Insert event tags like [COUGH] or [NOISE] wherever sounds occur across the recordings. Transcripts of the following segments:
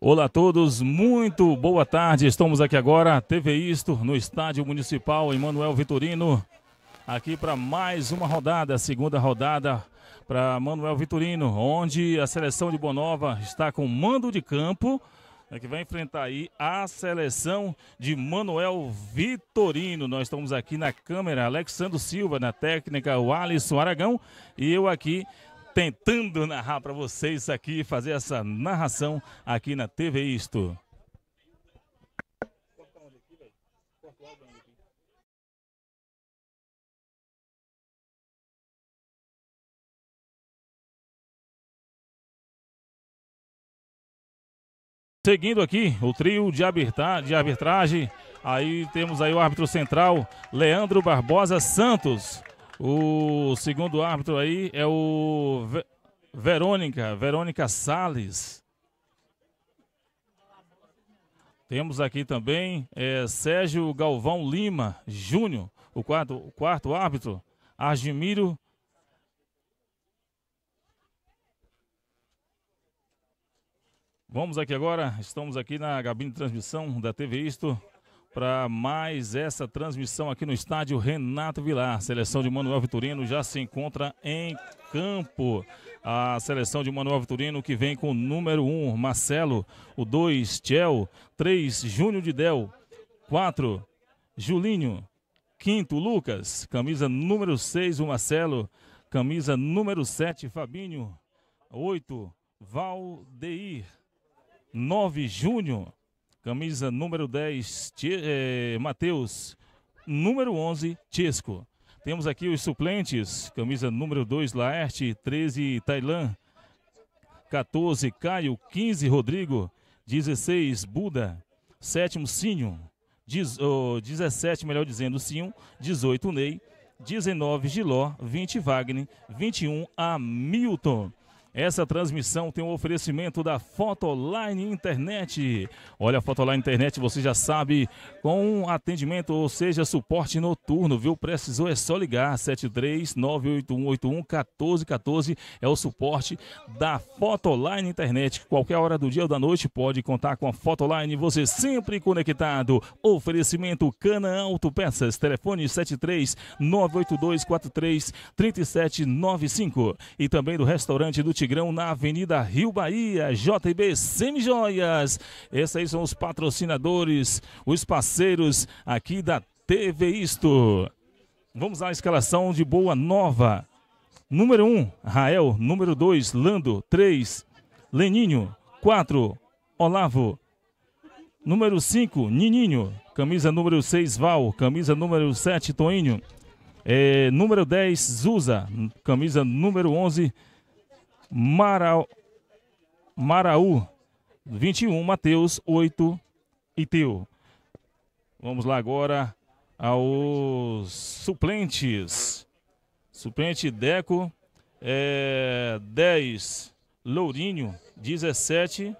Olá a todos, muito boa tarde. Estamos aqui agora, TV Isto, no Estádio Municipal Emanuel Vitorino, aqui para mais uma rodada, segunda rodada para Manuel Vitorino, onde a seleção de Bonova está com mando de campo, né, que vai enfrentar aí a seleção de Manuel Vitorino. Nós estamos aqui na câmera, Alexandre Silva na técnica, o Alisson Aragão e eu aqui tentando narrar para vocês aqui, fazer essa narração aqui na TV Isto. Seguindo aqui o trio de, de arbitragem, aí temos aí o árbitro central, Leandro Barbosa Santos. O segundo árbitro aí é o Verônica, Verônica Sales. Temos aqui também é, Sérgio Galvão Lima Júnior, o quarto, o quarto árbitro, Argimiro Vamos aqui agora, estamos aqui na gabine de transmissão da TV Isto para mais essa transmissão aqui no estádio Renato Vilar. Seleção de Manuel Vitorino já se encontra em campo. A seleção de Manuel Vitorino que vem com o número 1, Marcelo, o 2, Tchel, 3, Júnior de Del, 4, Julinho, 5, Lucas, camisa número 6, o Marcelo, camisa número 7, Fabinho, 8, Valdeir, 9, Júnior, Camisa número 10, eh, é, Matheus. Número 11, Tesco. Temos aqui os suplentes. Camisa número 2, Laerte. 13, Tailã. 14, Caio. 15, Rodrigo. 16, Buda. Sétimo, Sinho. 17, melhor dizendo, Sinho. 18, Ney. 19, Giló. 20, Wagner. 21, Hamilton. Essa transmissão tem um oferecimento da Fotoline Internet. Olha, a Fotoline Internet, você já sabe, com atendimento, ou seja, suporte noturno, viu? Precisou é só ligar, 73981811414 é o suporte da Fotoline Internet. Qualquer hora do dia ou da noite pode contar com a Fotoline, você sempre conectado. Oferecimento Cana Autopeças, telefone 73982433795 e também do restaurante do Tigre Tigrão na Avenida Rio Bahia, JB Semijoias. Esses aí são os patrocinadores, os parceiros aqui da TV Isto. Vamos à escalação de Boa Nova. Número 1, um, Rael. Número 2, Lando. 3, Leninho. 4, Olavo. Número 5, Nininho. Camisa número 6, Val. Camisa número 7, Toinho. É, número 10, Zuza. Camisa número 11, Zuza. Marau, Maraú 21, Mateus 8 e Teu. Vamos lá agora aos suplentes. Suplente Deco é, 10, Lourinho 17,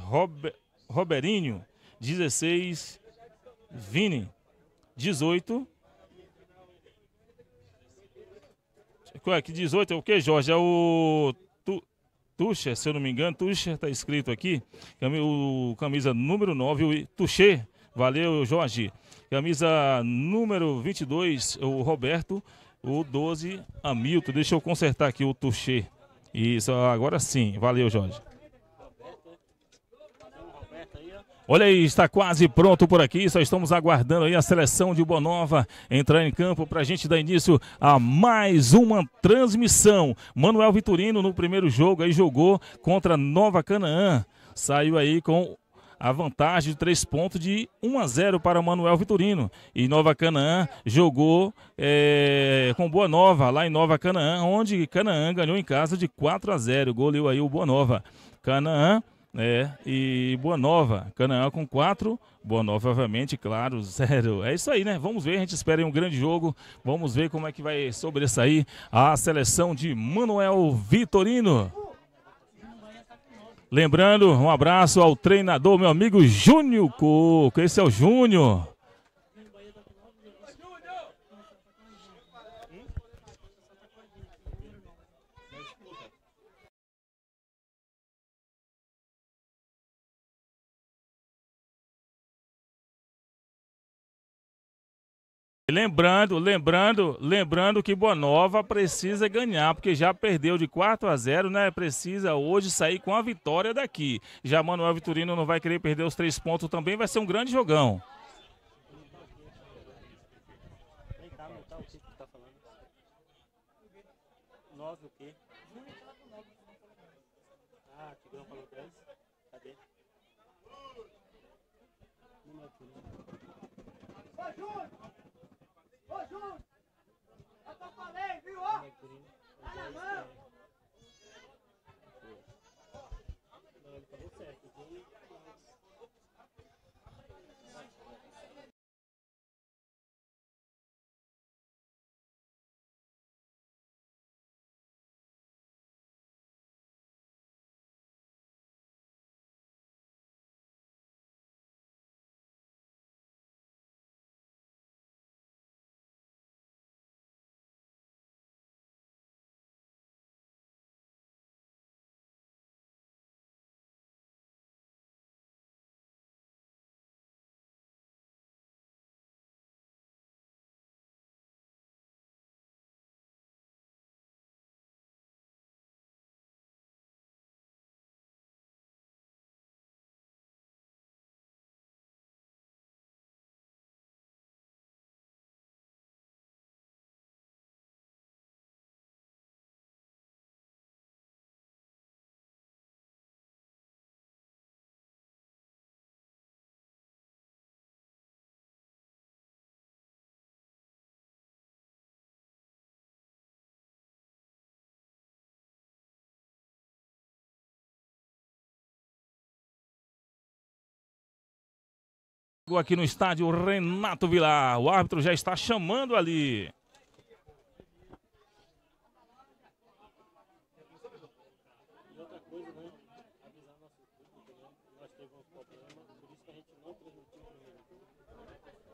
Rober, Roberinho 16, Vini 18, é, que 18 é o que, Jorge? É o tu, Tuxa, se eu não me engano, Tuxa está escrito aqui, o camisa número 9, o Tuxê, valeu Jorge. Camisa número 22, o Roberto, o 12, Hamilton. Deixa eu consertar aqui o Tuxê. Isso, agora sim, valeu Jorge. Olha aí, está quase pronto por aqui. Só estamos aguardando aí a seleção de Bonova entrar em campo para a gente dar início a mais uma transmissão. Manuel Vitorino no primeiro jogo aí jogou contra Nova Canaã. Saiu aí com a vantagem de três pontos de 1 a 0 para Manuel Vitorino. E Nova Canaã jogou é, com Boa Nova lá em Nova Canaã, onde Canaã ganhou em casa de 4 a 0. Goleou aí o Boa Nova. Canaã é, e Boa Nova, Canaã com 4, Boa Nova, obviamente, claro, 0. [LAUGHS] É isso aí, né? Vamos ver, a gente espera um grande jogo. Vamos ver como é que vai sobressair a seleção de Manuel Vitorino. Lembrando, um abraço ao treinador, meu amigo Júnior Coco. Esse é o Júnior. Lembrando, lembrando, lembrando que Boa Nova precisa ganhar, porque já perdeu de 4 a 0, né? Precisa hoje sair com a vitória daqui. Já Manuel Vitorino não vai querer perder os três pontos também, vai ser um grande jogão. Tá na mão! Aqui no estádio Renato Vilar. O árbitro já está chamando ali.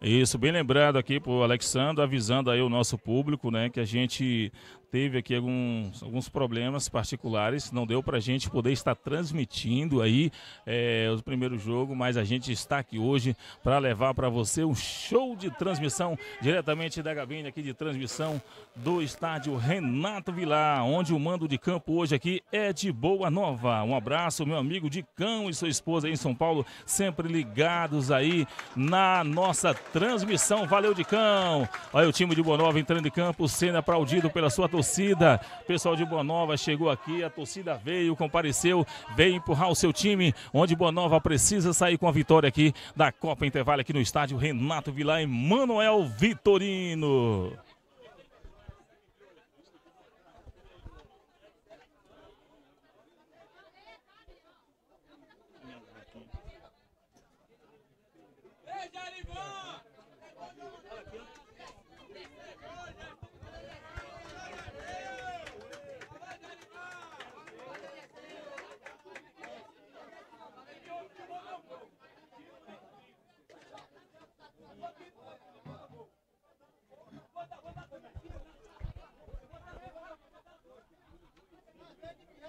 Isso, bem lembrado aqui por Alexandre, avisando aí o nosso público, né, que a gente teve aqui alguns, alguns problemas particulares, não deu para a gente poder estar transmitindo aí é, o primeiro jogo, mas a gente está aqui hoje para levar para você um show de transmissão diretamente da gabine aqui de transmissão do estádio Renato Vilar, onde o mando de campo hoje aqui é de Boa Nova. Um abraço, meu amigo Dicão e sua esposa aí em São Paulo, sempre ligados aí na nossa transmissão. Valeu, Dicão! Olha o time de Boa Nova entrando em campo, sendo aplaudido pela sua torcida torcida, pessoal de Boa Nova chegou aqui, a torcida veio, compareceu, veio empurrar o seu time, onde Boa Nova precisa sair com a vitória aqui da Copa Intervalo aqui no estádio Renato Vilar e Manuel Vitorino.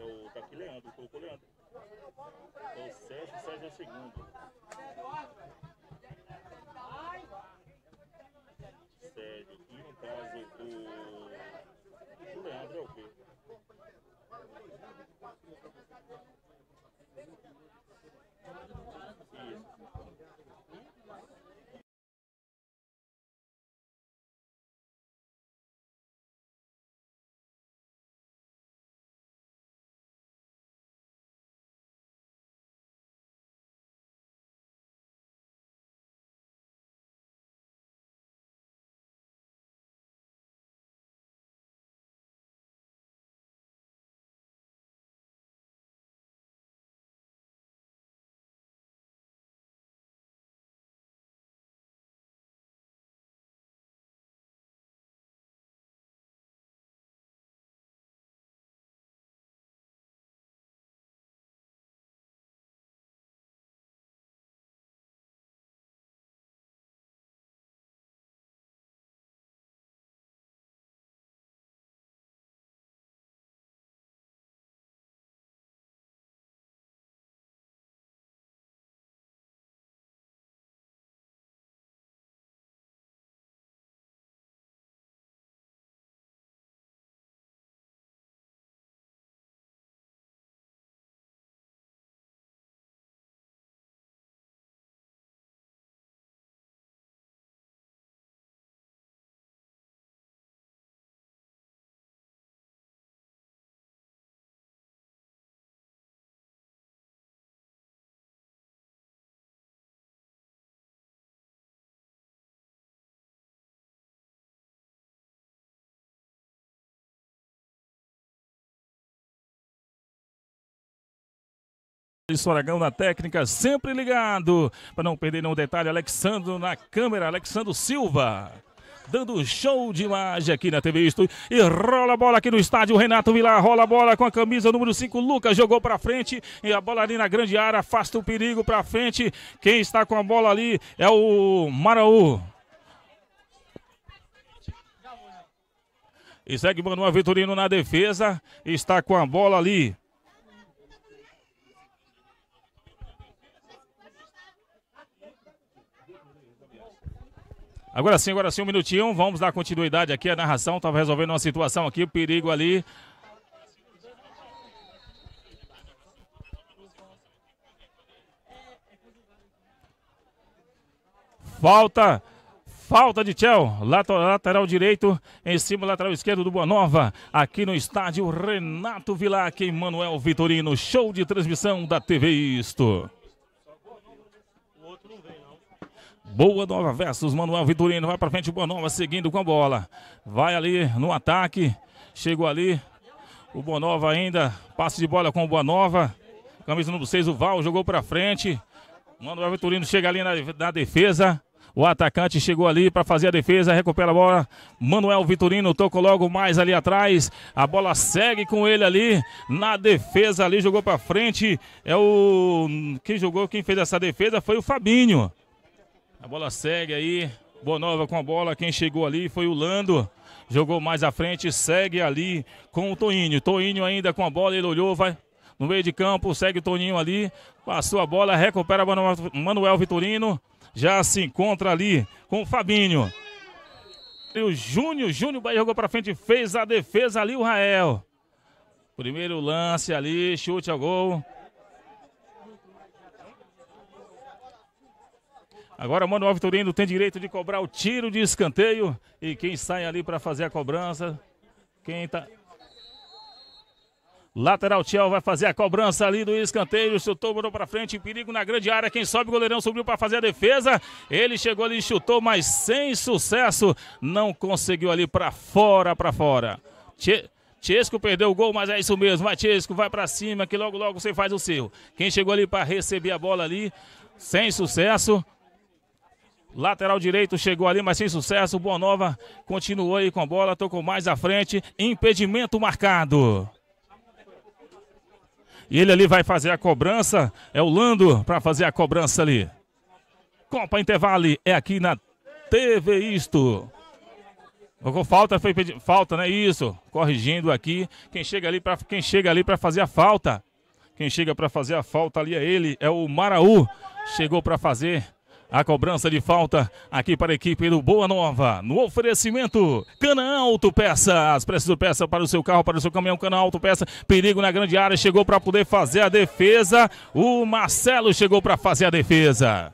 É o tá aqui Leandro, colocou Leandro. É o Sérgio, Sérgio é o segundo. Sérgio, e no caso o Soragão na técnica, sempre ligado, para não perder nenhum detalhe, Alexandro na câmera, Alexandro Silva. Dando show de imagem aqui na TV Estúdio. E rola a bola aqui no estádio. Renato Vilar rola a bola com a camisa número 5. Lucas jogou para frente. E a bola ali na grande área. Afasta o perigo para frente. Quem está com a bola ali é o Maraú. E segue Manuel Vitorino na defesa. Está com a bola ali. Agora sim, agora sim, um minutinho. Vamos dar continuidade aqui. à narração estava resolvendo uma situação aqui, o perigo ali. Falta. Falta de Tchel, lateral direito, em cima lateral esquerdo do Boa Nova, aqui no estádio Renato Vilac, Manuel Vitorino, show de transmissão da TV Isto. Boa Nova versus Manuel Vitorino. Vai para frente, Boa Nova seguindo com a bola. Vai ali no ataque. Chegou ali. O Boa Nova ainda. Passe de bola com o Boa Nova. Camisa número 6, o Val jogou para frente. Manuel Vitorino chega ali na, na defesa. O atacante chegou ali para fazer a defesa, recupera a bola. Manuel Vitorino tocou logo mais ali atrás. A bola segue com ele ali na defesa ali, jogou para frente. É o quem jogou, quem fez essa defesa foi o Fabinho. A bola segue aí. Bonova com a bola. Quem chegou ali foi o Lando. Jogou mais à frente, segue ali com o Toinho. Toinho ainda com a bola, ele olhou, vai no meio de campo, segue o Toninho ali. Passou a bola, recupera Manuel Vitorino. Já se encontra ali com o Fabinho. E o Júnior, Júnior jogou para frente, fez a defesa ali o Rael. Primeiro lance ali, chute ao gol. Agora o Mano Vitorino tem direito de cobrar o tiro de escanteio. E quem sai ali para fazer a cobrança? Quem tá. Lateral Tiel vai fazer a cobrança ali do escanteio. Chutou, botou para frente. Perigo na grande área. Quem sobe, o goleirão subiu para fazer a defesa. Ele chegou ali, e chutou, mas sem sucesso. Não conseguiu ali para fora, para fora. Tchê... Chesco perdeu o gol, mas é isso mesmo. Vai Chesco, vai para cima, que logo logo você faz o seu. Quem chegou ali para receber a bola ali, sem sucesso, Lateral direito chegou ali, mas sem sucesso. Boa Nova continuou aí com a bola, tocou mais à frente. Impedimento marcado. E ele ali vai fazer a cobrança. É o Lando para fazer a cobrança ali. Copa Intervale é aqui na TV Isto. Falta foi pedi... falta, né? Isso. Corrigindo aqui. Quem chega ali para quem chega ali para fazer a falta. Quem chega para fazer a falta ali é ele, é o Maraú. Chegou para fazer a cobrança de falta aqui para a equipe do Boa Nova. No oferecimento, Cana Auto Peças. Precisa peça para o seu carro, para o seu caminhão. Cana Auto Peça. Perigo na grande área. Chegou para poder fazer a defesa. O Marcelo chegou para fazer a defesa.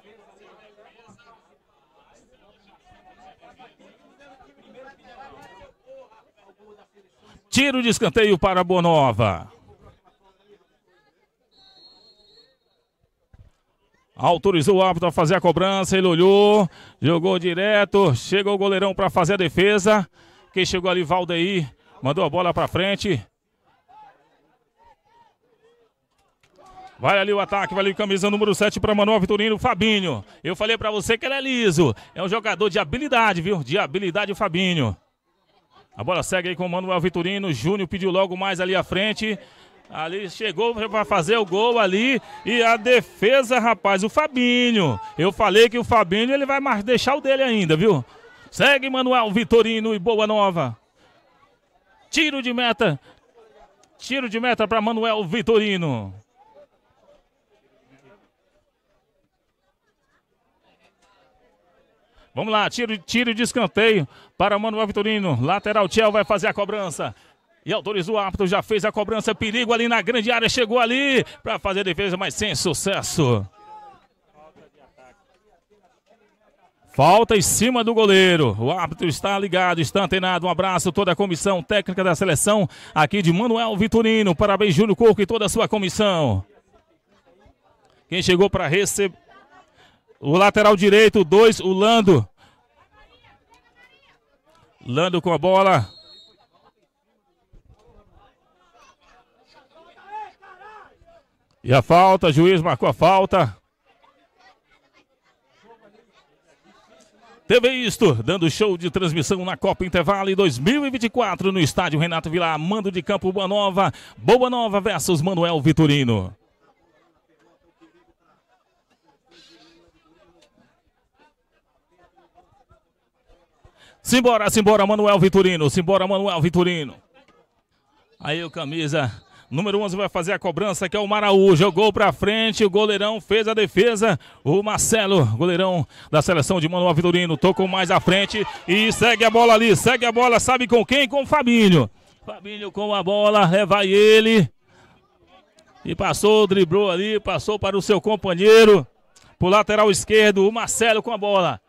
Tiro de escanteio para a Boa Nova. Autorizou o árbitro a fazer a cobrança, ele olhou, jogou direto, chegou o goleirão para fazer a defesa. Quem chegou ali, Valdeir, mandou a bola para frente. Vai ali o ataque, vai ali camisa número 7 para Manuel Vitorino, Fabinho. Eu falei para você que ele é liso, é um jogador de habilidade, viu? De habilidade, o Fabinho. A bola segue aí com o Manuel Vitorino, Júnior pediu logo mais ali à frente. Ali chegou para fazer o gol ali e a defesa, rapaz, o Fabinho. Eu falei que o Fabinho ele vai mais deixar o dele ainda, viu? Segue Manuel Vitorino e Boa Nova. Tiro de meta. Tiro de meta para Manuel Vitorino. Vamos lá, tiro, tiro de escanteio para Manuel Vitorino. Lateral Tchel vai fazer a cobrança. E autorizou o árbitro, já fez a cobrança, perigo ali na grande área, chegou ali para fazer a defesa, mas sem sucesso. Falta em cima do goleiro. O árbitro está ligado, está antenado. Um abraço toda a comissão técnica da seleção aqui de Manuel Vitorino. Parabéns, Júlio Corco e toda a sua comissão. Quem chegou para receber. O lateral direito, dois, o Lando. Lando com a bola. E a falta, juiz marcou a falta. TV Isto, dando show de transmissão na Copa Intervale 2024 no estádio Renato Vilar, mando de campo Boa Nova, Boa Nova versus Manuel Vitorino. Simbora, simbora, Manuel Vitorino, simbora, Manuel Vitorino. Aí o camisa Número 11 vai fazer a cobrança, que é o Maraú. Jogou para frente, o goleirão fez a defesa. O Marcelo, goleirão da seleção de Manuel Vitorino, tocou mais à frente e segue a bola ali, segue a bola, sabe com quem? Com o Fabinho. Fabinho com a bola, leva é, ele. E passou, driblou ali, passou para o seu companheiro. Pro lateral esquerdo, o Marcelo com a bola.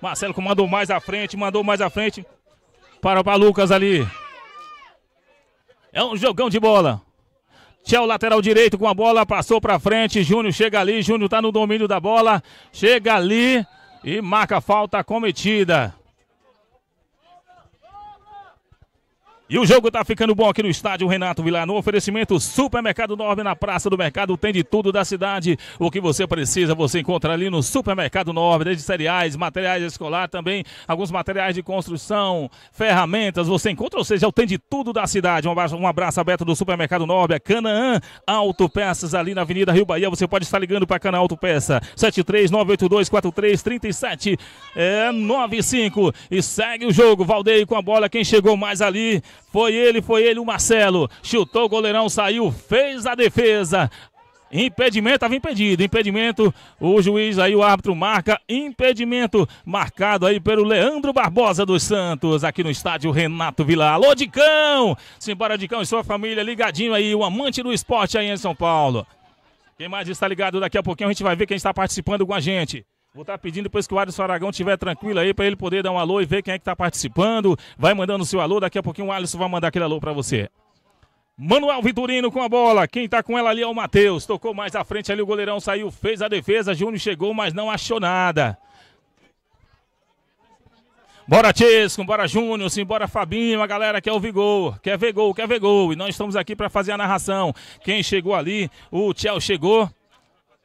Marcelo comandou mais à frente, mandou mais à frente para o Lucas ali. É um jogão de bola. Tchau, lateral direito com a bola, passou pra frente. Júnior chega ali, Júnior tá no domínio da bola. Chega ali e marca a falta cometida. E o jogo tá ficando bom aqui no estádio Renato Vilar. No oferecimento Supermercado Norbe na Praça do Mercado. Tem de tudo da cidade. O que você precisa, você encontra ali no Supermercado Norbe. Desde cereais, materiais escolar também. Alguns materiais de construção, ferramentas. Você encontra, ou seja, tem de tudo da cidade. Um abraço, um abraço aberto do Supermercado Nobre. Canaã Autopeças ali na Avenida Rio Bahia. Você pode estar ligando para Canaã Autopeça. 739824337 é 95. E segue o jogo. Valdeio com a bola. Quem chegou mais ali foi ele, foi ele, o Marcelo. Chutou o goleirão, saiu, fez a defesa. Impedimento, estava impedido. Impedimento, o juiz aí, o árbitro marca. Impedimento marcado aí pelo Leandro Barbosa dos Santos, aqui no estádio Renato Vila. Alô, Dicão! Simbora, Dicão e sua família ligadinho aí, o amante do esporte aí em São Paulo. Quem mais está ligado daqui a pouquinho, a gente vai ver quem está participando com a gente. Vou estar tá pedindo depois que o Alisson Aragão estiver tranquilo aí para ele poder dar um alô e ver quem é que está participando. Vai mandando o seu alô, daqui a pouquinho o Alisson vai mandar aquele alô para você. Manuel Vitorino com a bola. Quem tá com ela ali é o Matheus. Tocou mais à frente ali, o goleirão saiu, fez a defesa. Júnior chegou, mas não achou nada. Bora Tesco, bora Júnior, simbora Fabinho, a galera quer ouvir gol, quer ver gol, quer ver gol. E nós estamos aqui para fazer a narração. Quem chegou ali, o Tchel chegou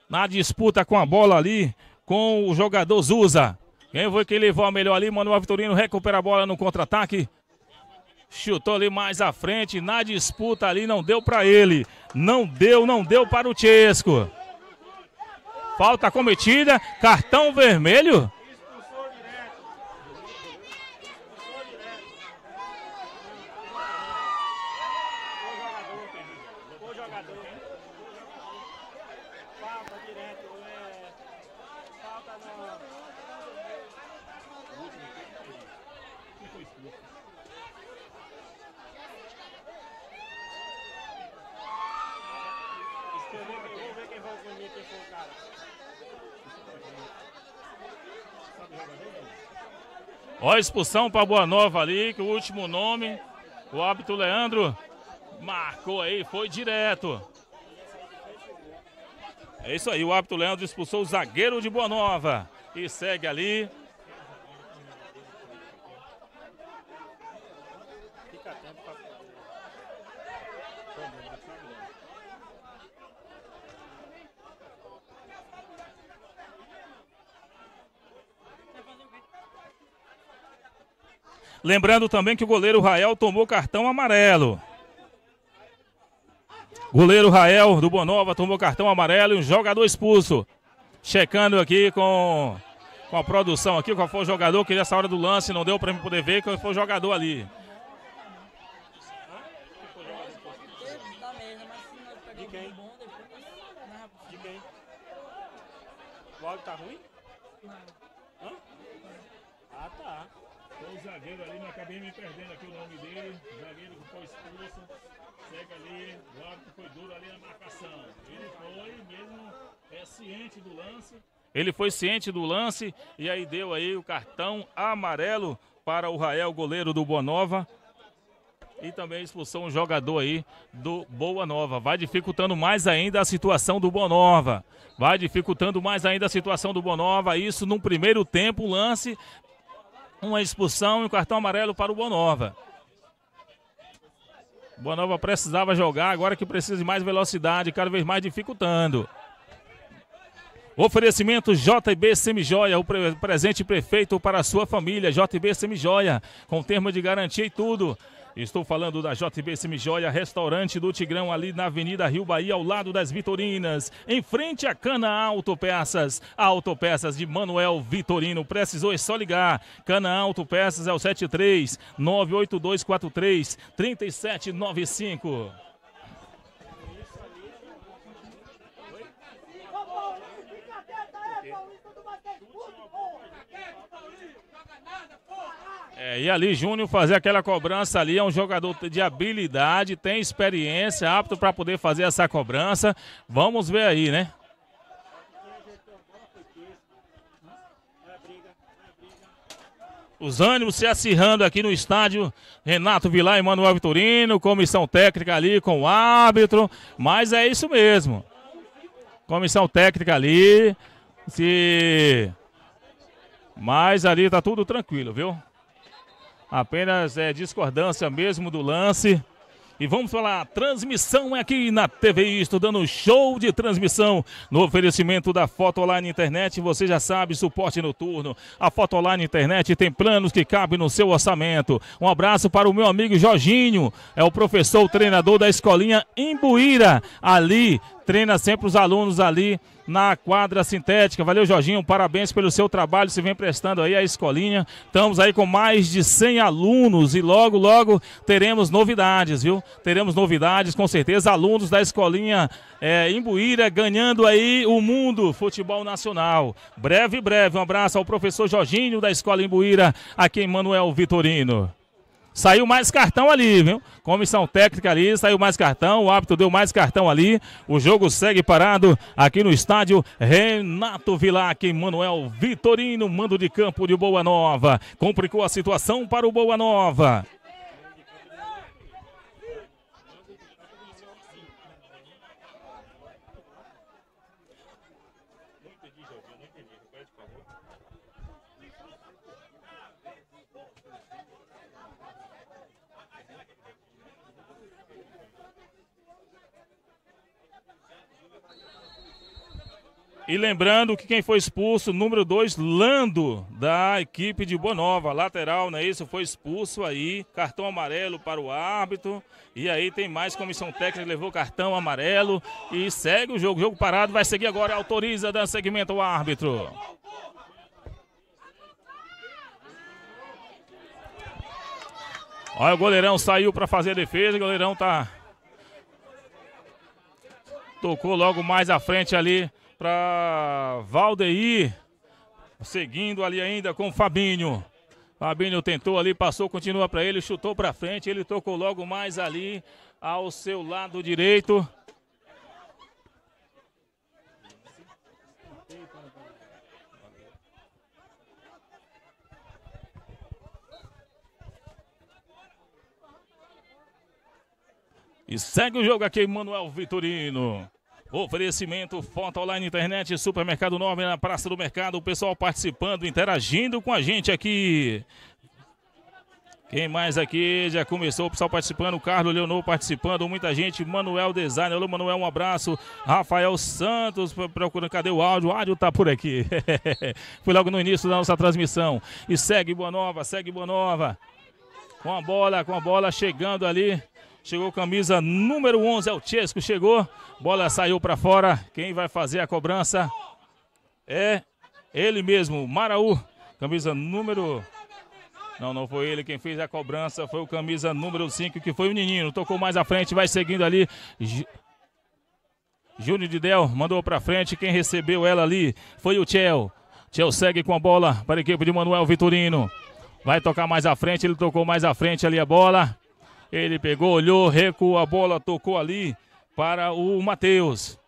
na disputa com a bola ali com o jogador Zusa. Quem foi que levou a melhor ali? Manuel Vitorino recupera a bola no contra-ataque. Chutou ali mais à frente, na disputa ali, não deu para ele. Não deu, não deu para o Chesco. Falta cometida, cartão vermelho Ó, a expulsão para Boa Nova ali, que o último nome, o hábito Leandro marcou aí, foi direto. É isso aí, o hábito Leandro expulsou o zagueiro de Boa Nova e segue ali Lembrando também que o goleiro Rael tomou cartão amarelo. Goleiro Rael do Bonova tomou cartão amarelo e um jogador expulso. Checando aqui com, com a produção aqui, qual foi o jogador que nessa hora do lance não deu para poder ver qual foi o jogador ali. me perdendo aqui o nome dele, zagueiro que foi expulso, segue ali, o árbitro foi duro ali na marcação. Ele foi mesmo é, ciente do lance. Ele foi ciente do lance e aí deu aí o cartão amarelo para o Rael, goleiro do Boa Nova. E também expulsou um jogador aí do Boa Nova. Vai dificultando mais ainda a situação do Boa Nova. Vai dificultando mais ainda a situação do Bonova. Isso num primeiro tempo, o lance uma expulsão e um cartão amarelo para o Bonova. Bonova precisava jogar, agora que precisa de mais velocidade, cada vez mais dificultando. Oferecimento JB Semijoia, o presente prefeito para a sua família. JB Semijoia, com termo de garantia e tudo. Estou falando da JB Semijoia, restaurante do Tigrão, ali na Avenida Rio Bahia, ao lado das Vitorinas. Em frente à Cana Autopeças. Autopeças de Manuel Vitorino. Precisou é só ligar. Cana Autopeças é o 73 98243 3795. É, e ali Júnior fazer aquela cobrança ali, é um jogador de habilidade, tem experiência, apto para poder fazer essa cobrança. Vamos ver aí, né? Os ânimos se acirrando aqui no estádio. Renato Vilar e Manuel Vitorino, comissão técnica ali com o árbitro. Mas é isso mesmo. Comissão técnica ali. Se. Mas ali tá tudo tranquilo, viu? Apenas é, discordância mesmo do lance. E vamos falar, transmissão é aqui na TV Isto, dando show de transmissão no oferecimento da Foto Online Internet. Você já sabe, suporte noturno. A Foto Online Internet tem planos que cabem no seu orçamento. Um abraço para o meu amigo Jorginho, é o professor, treinador da escolinha Imbuíra, ali treina sempre os alunos ali na quadra sintética. Valeu, Jorginho, parabéns pelo seu trabalho, se vem prestando aí a escolinha. Estamos aí com mais de 100 alunos e logo, logo teremos novidades, viu? Teremos novidades, com certeza, alunos da escolinha é, Imbuíra ganhando aí o mundo futebol nacional. Breve, breve, um abraço ao professor Jorginho da Escola Imbuíra, aqui em Manuel Vitorino saiu mais cartão ali, viu? Comissão técnica ali, saiu mais cartão, o árbitro deu mais cartão ali. O jogo segue parado aqui no estádio Renato Vilac, Manuel Vitorino, mando de campo de Boa Nova. Complicou a situação para o Boa Nova. E lembrando que quem foi expulso, número 2, Lando, da equipe de Bonova, lateral, não é isso? Foi expulso aí, cartão amarelo para o árbitro. E aí tem mais comissão técnica, levou cartão amarelo e segue o jogo. Jogo parado, vai seguir agora, autoriza, dá segmento ao árbitro. Olha o goleirão saiu para fazer a defesa, o goleirão tá Tocou logo mais à frente ali para Valdeir. Seguindo ali ainda com Fabinho. Fabinho tentou ali, passou, continua para ele, chutou para frente. Ele tocou logo mais ali ao seu lado direito. E segue o jogo aqui, Manuel Vitorino. Oferecimento Foto Online Internet, Supermercado 9 na Praça do Mercado. O pessoal participando, interagindo com a gente aqui. Quem mais aqui? Já começou o pessoal participando. O Carlos Leonor participando. Muita gente. Manuel Design. Alô, Manuel, um abraço. Rafael Santos procurando. Cadê o áudio? O áudio tá por aqui. [LAUGHS] Foi logo no início da nossa transmissão. E segue Boa Nova, segue Boa Nova. Com a bola, com a bola chegando ali. Chegou camisa número 11, é o Chesco, chegou. Bola saiu para fora. Quem vai fazer a cobrança é ele mesmo, Maraú. Camisa número... Não, não foi ele quem fez a cobrança, foi o camisa número 5, que foi o Nininho Tocou mais à frente, vai seguindo ali. Júnior Didel mandou para frente, quem recebeu ela ali foi o Tchel. Tchel segue com a bola para a equipe de Manuel Vitorino. Vai tocar mais à frente, ele tocou mais à frente ali a bola. Ele pegou, olhou, recuou a bola, tocou ali para o Matheus.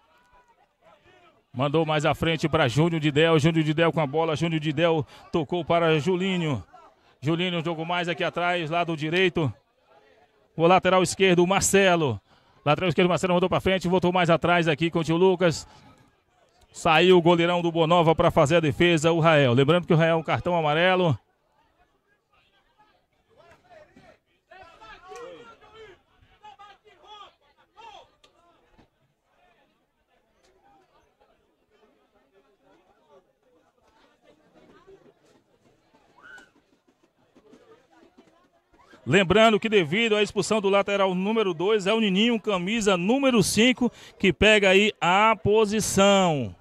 Mandou mais à frente para Júnior Didel. Júnior Didel com a bola. Júnior Didel tocou para Julinho. Julinho jogou mais aqui atrás, lado direito. O lateral esquerdo, Marcelo. Lateral esquerdo, Marcelo mandou para frente, voltou mais atrás aqui com o tio Lucas. Saiu o goleirão do Bonova para fazer a defesa, o Rael. Lembrando que o Rael é um cartão amarelo. Lembrando que devido à expulsão do lateral número 2, é o Nininho, camisa número 5, que pega aí a posição.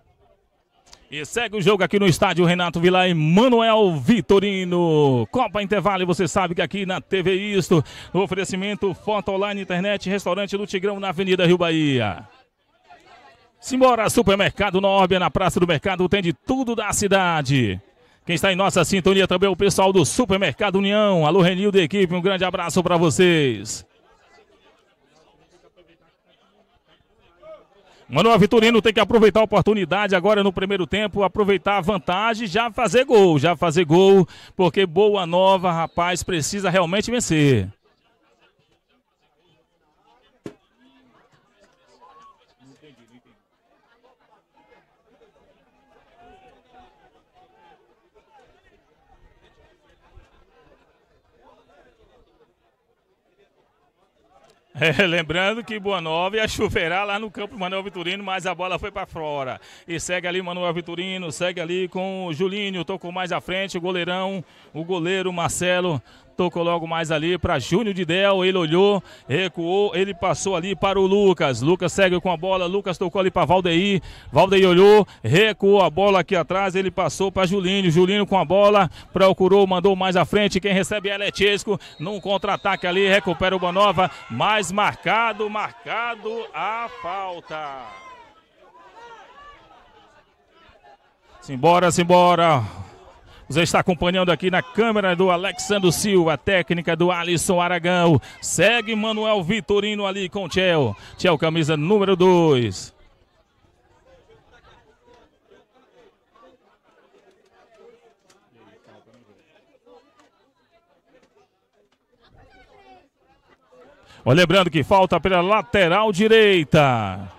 E segue o jogo aqui no estádio Renato Vila e Manuel Vitorino. Copa Intervalo, você sabe que aqui na TV Isto, no oferecimento Foto Online Internet, restaurante do Tigrão na Avenida Rio Bahia. Simbora, Supermercado Norbia, na Praça do Mercado, tem de tudo da cidade. Quem está em nossa sintonia também é o pessoal do Supermercado União. Alô, Renil da equipe, um grande abraço para vocês. Manuel Vitorino tem que aproveitar a oportunidade agora no primeiro tempo, aproveitar a vantagem, já fazer gol, já fazer gol, porque Boa Nova, rapaz, precisa realmente vencer. É, lembrando que Boa Nova ia chuveirar lá no campo do Manuel Vitorino, mas a bola foi para fora. E segue ali Manuel Vitorino, segue ali com o Julinho, tocou mais à frente, o goleirão, o goleiro Marcelo Tocou logo mais ali para Júnior de Del. Ele olhou, recuou, ele passou ali para o Lucas. Lucas segue com a bola. Lucas tocou ali para Valdeir. Valdeir olhou, recuou a bola aqui atrás. Ele passou para Julinho. Julinho com a bola, procurou, mandou mais à frente. Quem recebe é Letesco. Num contra-ataque ali, recupera o Bonova. Mais marcado, marcado a falta. Simbora, simbora. Você está acompanhando aqui na câmera do Alexandre Silva, técnica do Alisson Aragão. Segue Manuel Vitorino ali com Tchel. Tchel, camisa número 2. Olha, lembrando que falta pela lateral direita.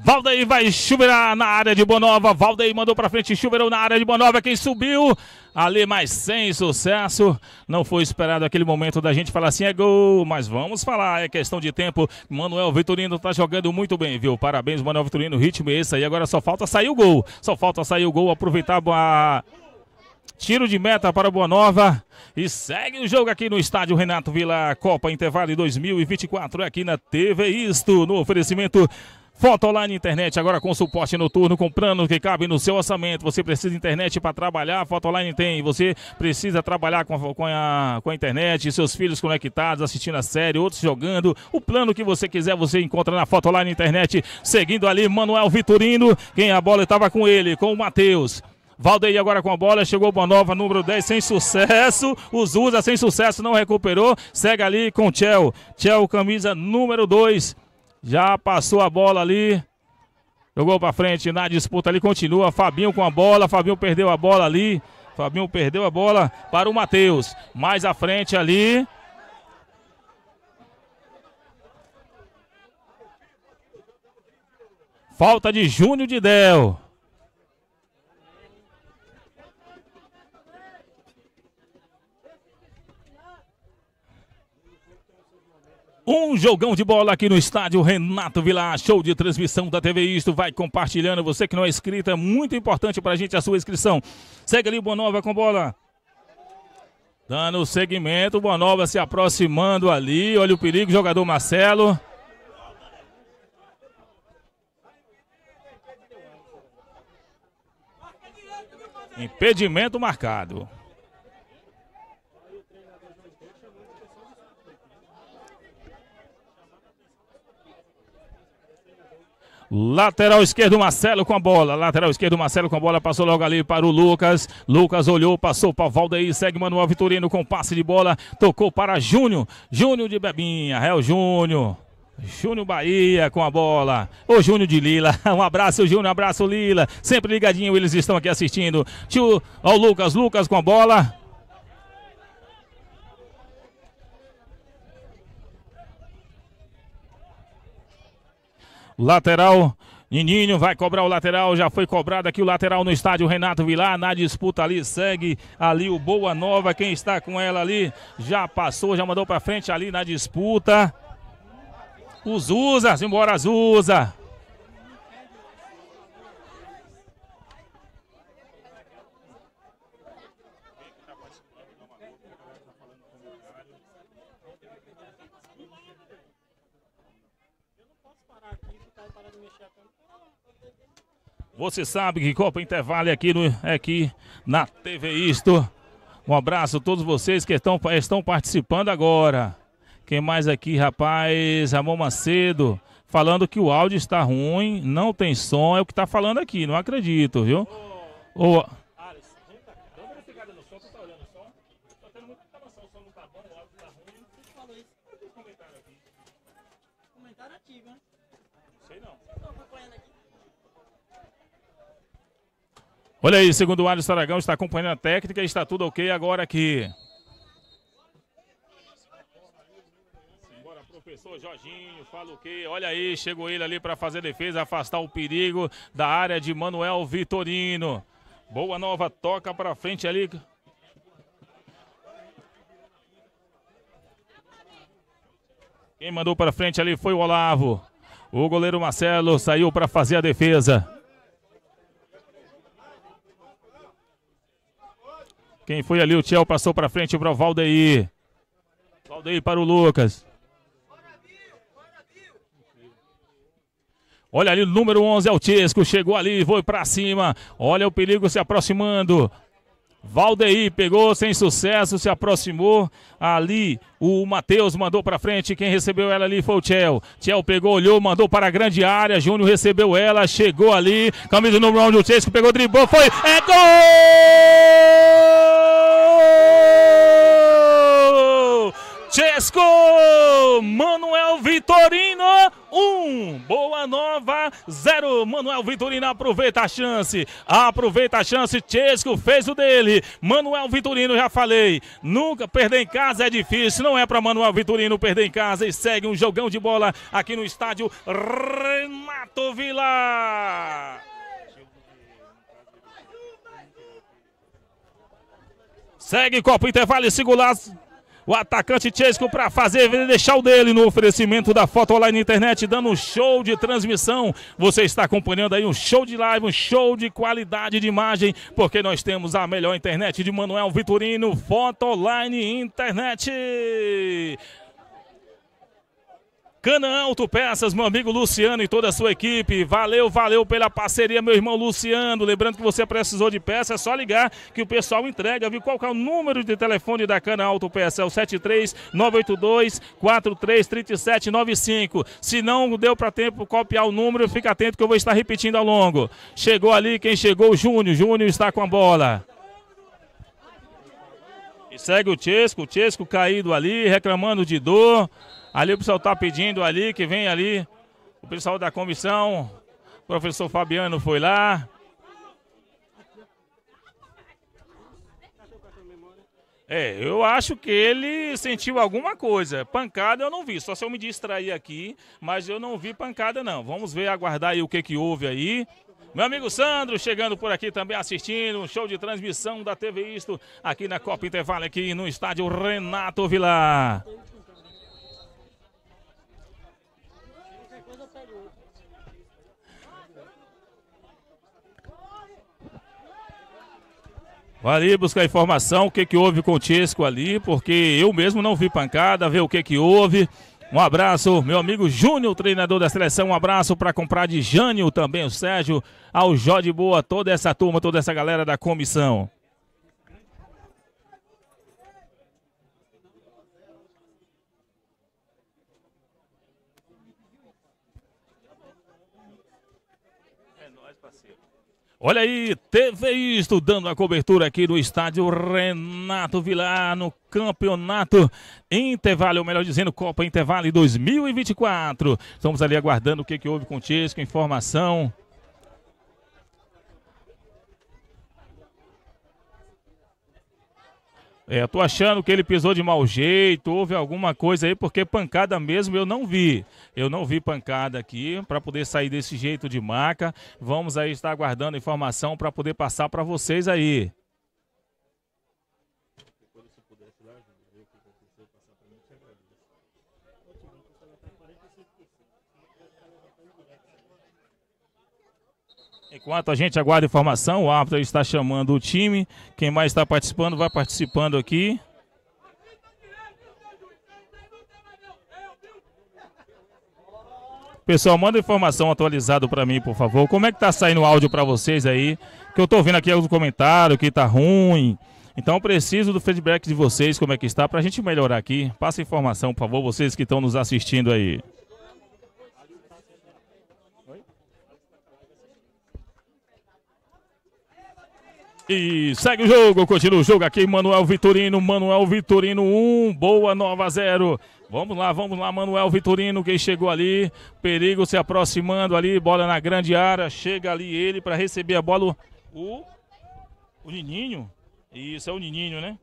Valdeir vai chuveirar na área de Bonova. Valdeir mandou pra frente, chuveirou na área de Bonova. Quem subiu ali, mas sem sucesso. Não foi esperado aquele momento da gente falar assim: é gol, mas vamos falar. É questão de tempo. Manuel Vitorino tá jogando muito bem, viu? Parabéns, Manuel Vitorino. Ritmo esse aí. Agora só falta sair o gol. Só falta sair o gol. Aproveitar a. Tiro de meta para Boa Nova e segue o jogo aqui no estádio Renato Vila, Copa Intervalo 2024, aqui na TV Isto, no oferecimento Foto Online Internet, agora com suporte noturno, com plano que cabe no seu orçamento. Você precisa de internet para trabalhar, Foto Online tem. Você precisa trabalhar com a, com, a, com a internet, seus filhos conectados, assistindo a série, outros jogando. O plano que você quiser, você encontra na Foto Online Internet. Seguindo ali, Manuel Vitorino, quem a bola estava com ele, com o Matheus. Valdei agora com a bola, chegou nova número 10, sem sucesso. Os usa sem sucesso, não recuperou. Segue ali com o Tchel. Tchel, camisa número 2 já passou a bola ali. Jogou para frente na disputa ali, continua. Fabinho com a bola, Fabinho perdeu a bola ali. Fabinho perdeu a bola para o Matheus. Mais à frente ali. Falta de Júnior de Del. Um jogão de bola aqui no estádio Renato Vilar, show de transmissão da TV Isto. Vai compartilhando, você que não é inscrito, é muito importante pra gente a sua inscrição. Segue ali, o Bonova com bola. Dando segmento, Bonova se aproximando ali. Olha o perigo, jogador Marcelo. Impedimento marcado. Lateral esquerdo, Marcelo com a bola. Lateral esquerdo, Marcelo com a bola. Passou logo ali para o Lucas. Lucas olhou, passou para o Valdeir. Segue Manuel Vitorino com passe de bola. Tocou para Júnior. Júnior de Bebinha. É o Júnior. Júnior Bahia com a bola. O Júnior de Lila. [LAUGHS] Um abraço, Júnior. Um abraço, Lila. Sempre ligadinho, eles estão aqui assistindo. Tio, ó, o Lucas. Lucas com a bola. Lateral. Nininho vai cobrar o lateral, já foi cobrado aqui o lateral no estádio Renato Vilar, na disputa ali, segue ali o Boa Nova, quem está com ela ali, já passou, já mandou para frente ali na disputa. Os Usas embora Azusa. Você sabe que Copa Intervale é aqui, no, é aqui na TV Isto. Um abraço a todos vocês que estão, estão participando agora. Quem mais aqui, rapaz? Ramon Macedo. Falando que o áudio está ruim, não tem som, é o que está falando aqui, não acredito, viu? Oh. oh. Olha aí, segundo o Alisson Aragão, está acompanhando a técnica, está tudo ok agora aqui. Bora, professor Jorginho, fala o quê? Olha aí, chegou ele ali para fazer defesa, afastar o perigo da área de Manuel Vitorino. Boa nova toca para frente ali. Quem mandou para frente ali foi o Olavo. O goleiro Marcelo saiu para fazer a defesa. Quem foi ali? O Tiel passou para frente para o Valdeir. Valdeir para o Lucas. Olha ali o número 11, é o Tesco. Chegou ali, foi para cima. Olha o perigo se aproximando. Valdeir pegou sem sucesso, se aproximou ali. O Matheus mandou para frente. Quem recebeu ela ali foi o Tchel. Tchel pegou, olhou, mandou para a grande área. Júnior recebeu ela, chegou ali. Camisa número 11, o Tesco, pegou, driblou, foi. É gol! Francesco, Manuel Vitorino, 1, um, Boa Nova, 0, Manuel Vitorino aproveita a chance, aproveita a chance, Chesco fez o dele, Manuel Vitorino, já falei, nunca perder em casa é difícil, não é para Manuel Vitorino perder em casa e segue um jogão de bola aqui no estádio Renato Vila. Segue Copa Intervalo e segura. O atacante Chesco para fazer, deixar o dele no oferecimento da Foto Online Internet, dando um show de transmissão. Você está acompanhando aí um show de live, um show de qualidade de imagem, porque nós temos a melhor internet de Manuel Vitorino, Foto Online Internet. Canaã Autopeças, meu amigo Luciano e toda a sua equipe. Valeu, valeu pela parceria, meu irmão Luciano. Lembrando que você precisou de peça, é só ligar que o pessoal entrega, viu? Qual é o número de telefone da Auto Autopeças? É o 73 982 433795. Se não deu para tempo copiar o número, fica atento que eu vou estar repetindo ao longo. Chegou ali quem chegou, Júnior. Júnior está com a bola. E segue o Chesco, o Chesco caído ali, reclamando de dor. Ali o pessoal está pedindo ali, que vem ali. O pessoal da comissão. O professor Fabiano foi lá. É, eu acho que ele sentiu alguma coisa. Pancada eu não vi, só se eu me distrair aqui, mas eu não vi pancada não. Vamos ver, aguardar aí o que que houve aí. Meu amigo Sandro chegando por aqui também assistindo um show de transmissão da TV Isto aqui na Copa Intervalo, aqui no estádio Renato Vilar. Vai ali buscar informação, o que, que houve com o Chesco ali, porque eu mesmo não vi pancada, ver o que, que houve. Um abraço, meu amigo Júnior, treinador da seleção. Um abraço para comprar de Jânio também, o Sérgio, ao Jó de Boa, toda essa turma, toda essa galera da comissão. Olha aí, TV Isto dando a cobertura aqui no estádio Renato Vilar no Campeonato Intervalo, ou melhor dizendo, Copa Intervalo 2024. Estamos ali aguardando o que, que houve com o Chesco, informação, É, tô achando que ele pisou de mau jeito, houve alguma coisa aí, porque pancada mesmo eu não vi. Eu não vi pancada aqui para poder sair desse jeito de maca. Vamos aí estar aguardando informação para poder passar para vocês aí. Enquanto a gente aguarda informação, o árbitro está chamando o time. Quem mais está participando, vai participando aqui. Pessoal, manda informação atualizada para mim, por favor. Como é que está saindo o áudio para vocês aí? Que eu estou vendo aqui alguns comentários que está ruim. Então preciso do feedback de vocês, como é que está, para a gente melhorar aqui. Passa informação, por favor, vocês que estão nos assistindo aí. E segue o jogo, continua o jogo aqui, Manuel Vitorino, Manuel Vitorino 1, um, boa nova 0. Vamos lá, vamos lá, Manuel Vitorino, quem chegou ali, perigo se aproximando ali, bola na grande área, chega ali ele para receber a bola, o, o Nininho, isso é o Nininho, né?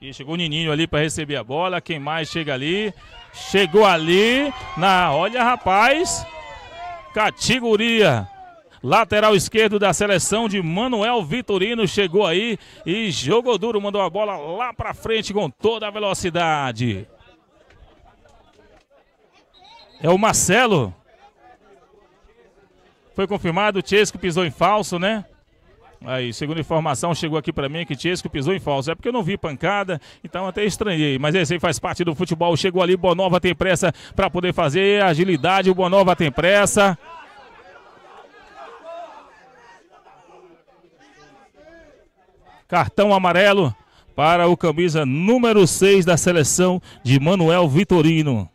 E chegou o Nininho ali para receber a bola, quem mais chega ali, chegou ali, na, olha rapaz, categoria, Lateral esquerdo da seleção de Manuel Vitorino chegou aí e jogou duro, mandou a bola lá para frente com toda a velocidade. É o Marcelo. Foi confirmado, o Chesco pisou em falso, né? Aí, segundo informação, chegou aqui para mim que Tiesco pisou em falso. É porque eu não vi pancada, então até estranhei. Mas esse aí faz parte do futebol. Chegou ali, Bonova tem pressa para poder fazer. Agilidade, o Bonova tem pressa. cartão amarelo para o camisa número 6 da seleção de Manuel Vitorino.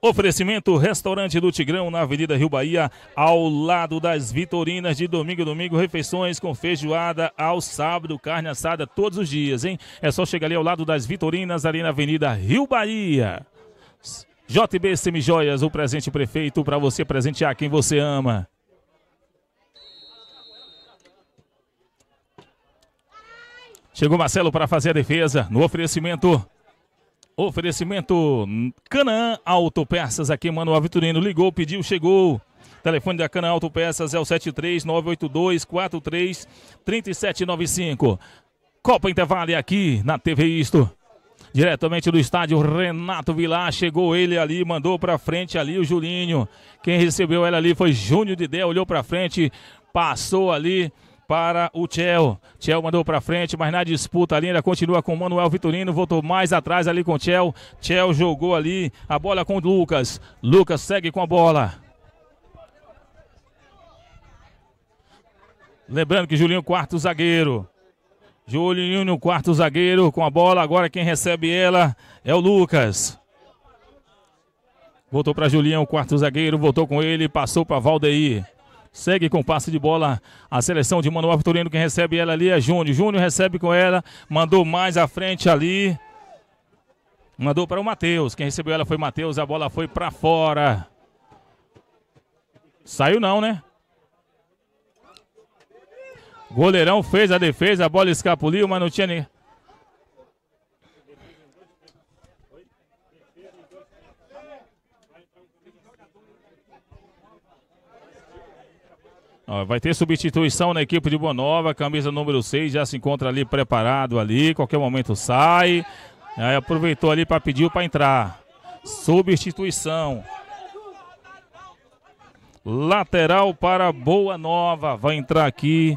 Oferecimento Restaurante do Tigrão na Avenida Rio Bahia, ao lado das Vitorinas de domingo a domingo, refeições com feijoada ao sábado, carne assada todos os dias, hein? É só chegar ali ao lado das Vitorinas, ali na Avenida Rio Bahia. JB Semijoias, o presente prefeito para você presentear quem você ama. Chegou Marcelo para fazer a defesa no oferecimento. Oferecimento Canaã Autopeças aqui, Manuel Vitorino. Ligou, pediu, chegou. Telefone da Canaã Autopeças é o 73 982 43 3795. Copa Intervale aqui na TV Isto. Diretamente do estádio, Renato Vilar. Chegou ele ali, mandou para frente ali o Julinho. Quem recebeu ela ali foi Júnior Didé, olhou para frente, passou ali para o Tchel. Tchel mandou para frente, mas na disputa ali ainda continua com o Manuel Vitorino, voltou mais atrás ali com o Tchel. Tchel jogou ali a bola com o Lucas. Lucas segue com a bola. Lembrando que Julinho, quarto zagueiro. Julinho no quarto zagueiro com a bola. Agora quem recebe ela é o Lucas. Voltou para Julião, o quarto zagueiro, voltou com ele, passou para Valdeir. Segue com passe de bola a seleção de Manuel Vitorino. Quem recebe ela ali é Júnior. Júnior recebe com ela, mandou mais à frente ali. Mandou para o Matheus. Quem recebeu ela foi Matheus. A bola foi para fora. Saiu não, né? Goleirão fez a defesa, a bola escapuliu, mas não tinha ninguém. Vai ter substituição na equipe de Bonova, camisa número 6 já se encontra ali preparado ali, qualquer momento sai. Aí aproveitou ali para pedir para entrar. Substituição. Lateral para Boa Nova, vai entrar aqui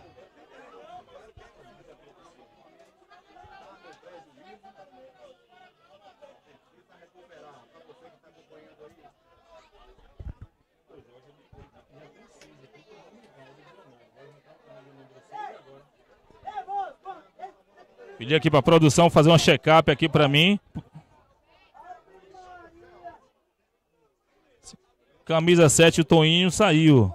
Pedir aqui para a produção fazer uma check-up aqui para mim. Camisa 7, o Toninho saiu.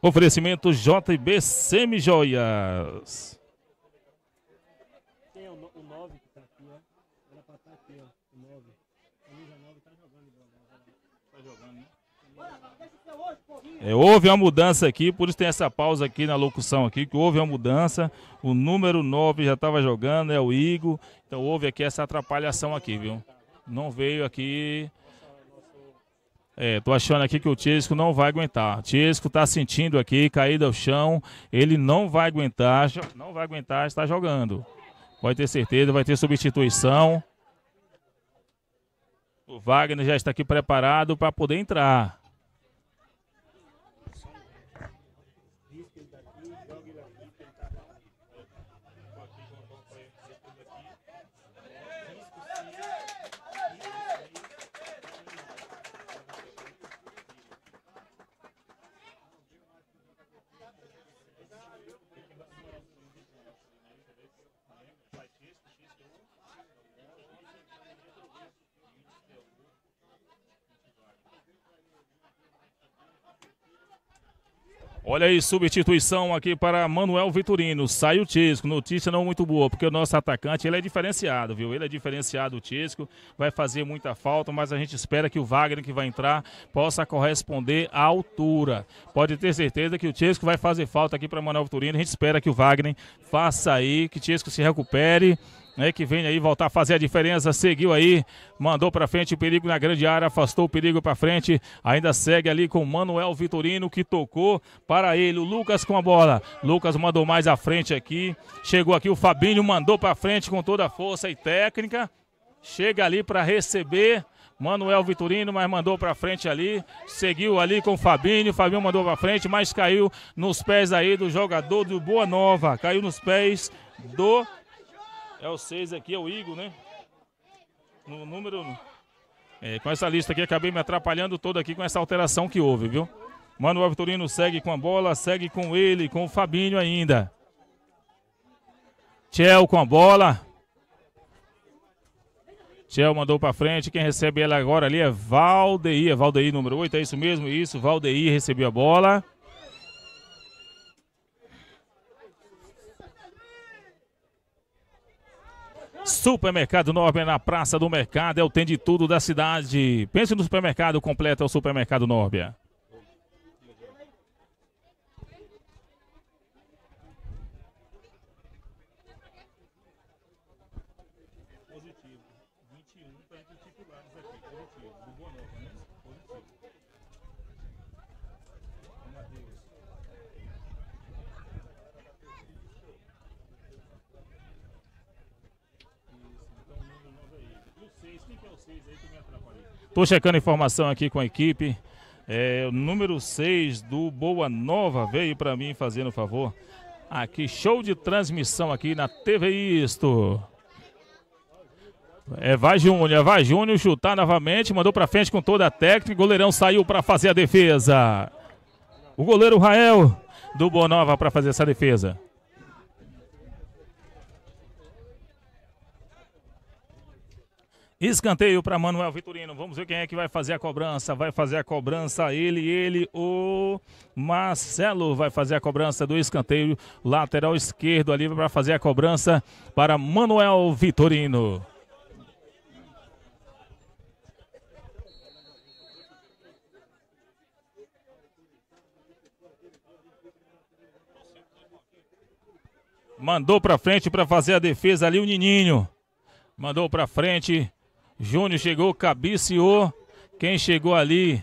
Oferecimento JB Semijoias. Tem o 9 que tá tá aqui, ó. O 9. 9 tá jogando. Tá jogando, né? É, houve uma mudança aqui, por isso tem essa pausa aqui na locução aqui, que houve uma mudança. O número 9 já estava jogando, é o Igor. Então houve aqui essa atrapalhação aqui, viu? Não veio aqui. É, tô achando aqui que o Tiesco não vai aguentar. O Tiesco tá sentindo aqui, caído ao chão. Ele não vai aguentar, não vai aguentar estar jogando. Pode ter certeza, vai ter substituição. O Wagner já está aqui preparado para poder entrar. Olha aí, substituição aqui para Manuel Vitorino. Sai o Tisco. Notícia não muito boa, porque o nosso atacante ele é diferenciado, viu? Ele é diferenciado, o Tisco. Vai fazer muita falta, mas a gente espera que o Wagner que vai entrar possa corresponder à altura. Pode ter certeza que o Tisco vai fazer falta aqui para Manuel Vitorino. A gente espera que o Wagner faça aí, que o Tisco se recupere né, que vem aí voltar a fazer a diferença, seguiu aí, mandou para frente o perigo na grande área, afastou o perigo para frente, ainda segue ali com o Manuel Vitorino que tocou para ele, o Lucas com a bola. Lucas mandou mais à frente aqui, chegou aqui o Fabinho, mandou para frente com toda a força e técnica. Chega ali para receber Manuel Vitorino, mas mandou para frente ali, seguiu ali com o Fabinho, Fabinho mandou para frente, mas caiu nos pés aí do jogador do Boa Nova, caiu nos pés do é o 6 aqui, é o Igor, né? No número. É, com essa lista aqui, acabei me atrapalhando todo aqui com essa alteração que houve, viu? Manuel Vitorino segue com a bola, segue com ele, com o Fabinho ainda. Tchel com a bola. Tchel mandou para frente. Quem recebe ela agora ali é Valdeir. É Valdeir número 8, é isso mesmo? Isso, Valdeir recebeu a bola. Supermercado Norbert na Praça do Mercado é o tem de tudo da cidade. Pense no supermercado completo, é o Supermercado Norbert. Estou checando informação aqui com a equipe. É, o número 6 do Boa Nova veio para mim fazendo favor. Aqui, show de transmissão aqui na TV Isto. É, vai Júnior, é, vai Júnior chutar novamente, mandou para frente com toda a técnica, goleirão saiu para fazer a defesa. O goleiro Rael do Boa Nova para fazer essa defesa. Escanteio para Manuel Vitorino. Vamos ver quem é que vai fazer a cobrança. Vai fazer a cobrança ele, ele, o Marcelo vai fazer a cobrança do escanteio lateral esquerdo ali para fazer a cobrança para Manuel Vitorino. Mandou para frente para fazer a defesa ali o Nininho. Mandou para frente Júnior chegou, cabeceou. Quem chegou ali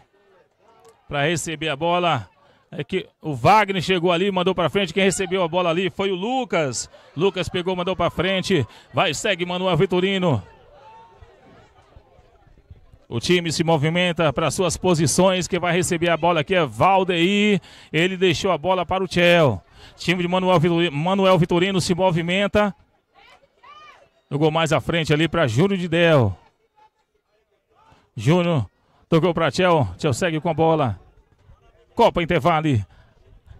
para receber a bola é que o Wagner chegou ali, mandou para frente. Quem recebeu a bola ali foi o Lucas. Lucas pegou, mandou para frente. Vai, segue Manuel Vitorino. O time se movimenta para suas posições. Quem vai receber a bola aqui é Valdeir. Ele deixou a bola para o Tchel. Time de Manuel Vitorino, Manuel Vitorino se movimenta. Jogou mais à frente ali para Júnior de Del. Júnior tocou para Tchel. Tchel segue com a bola. Copa Intervale.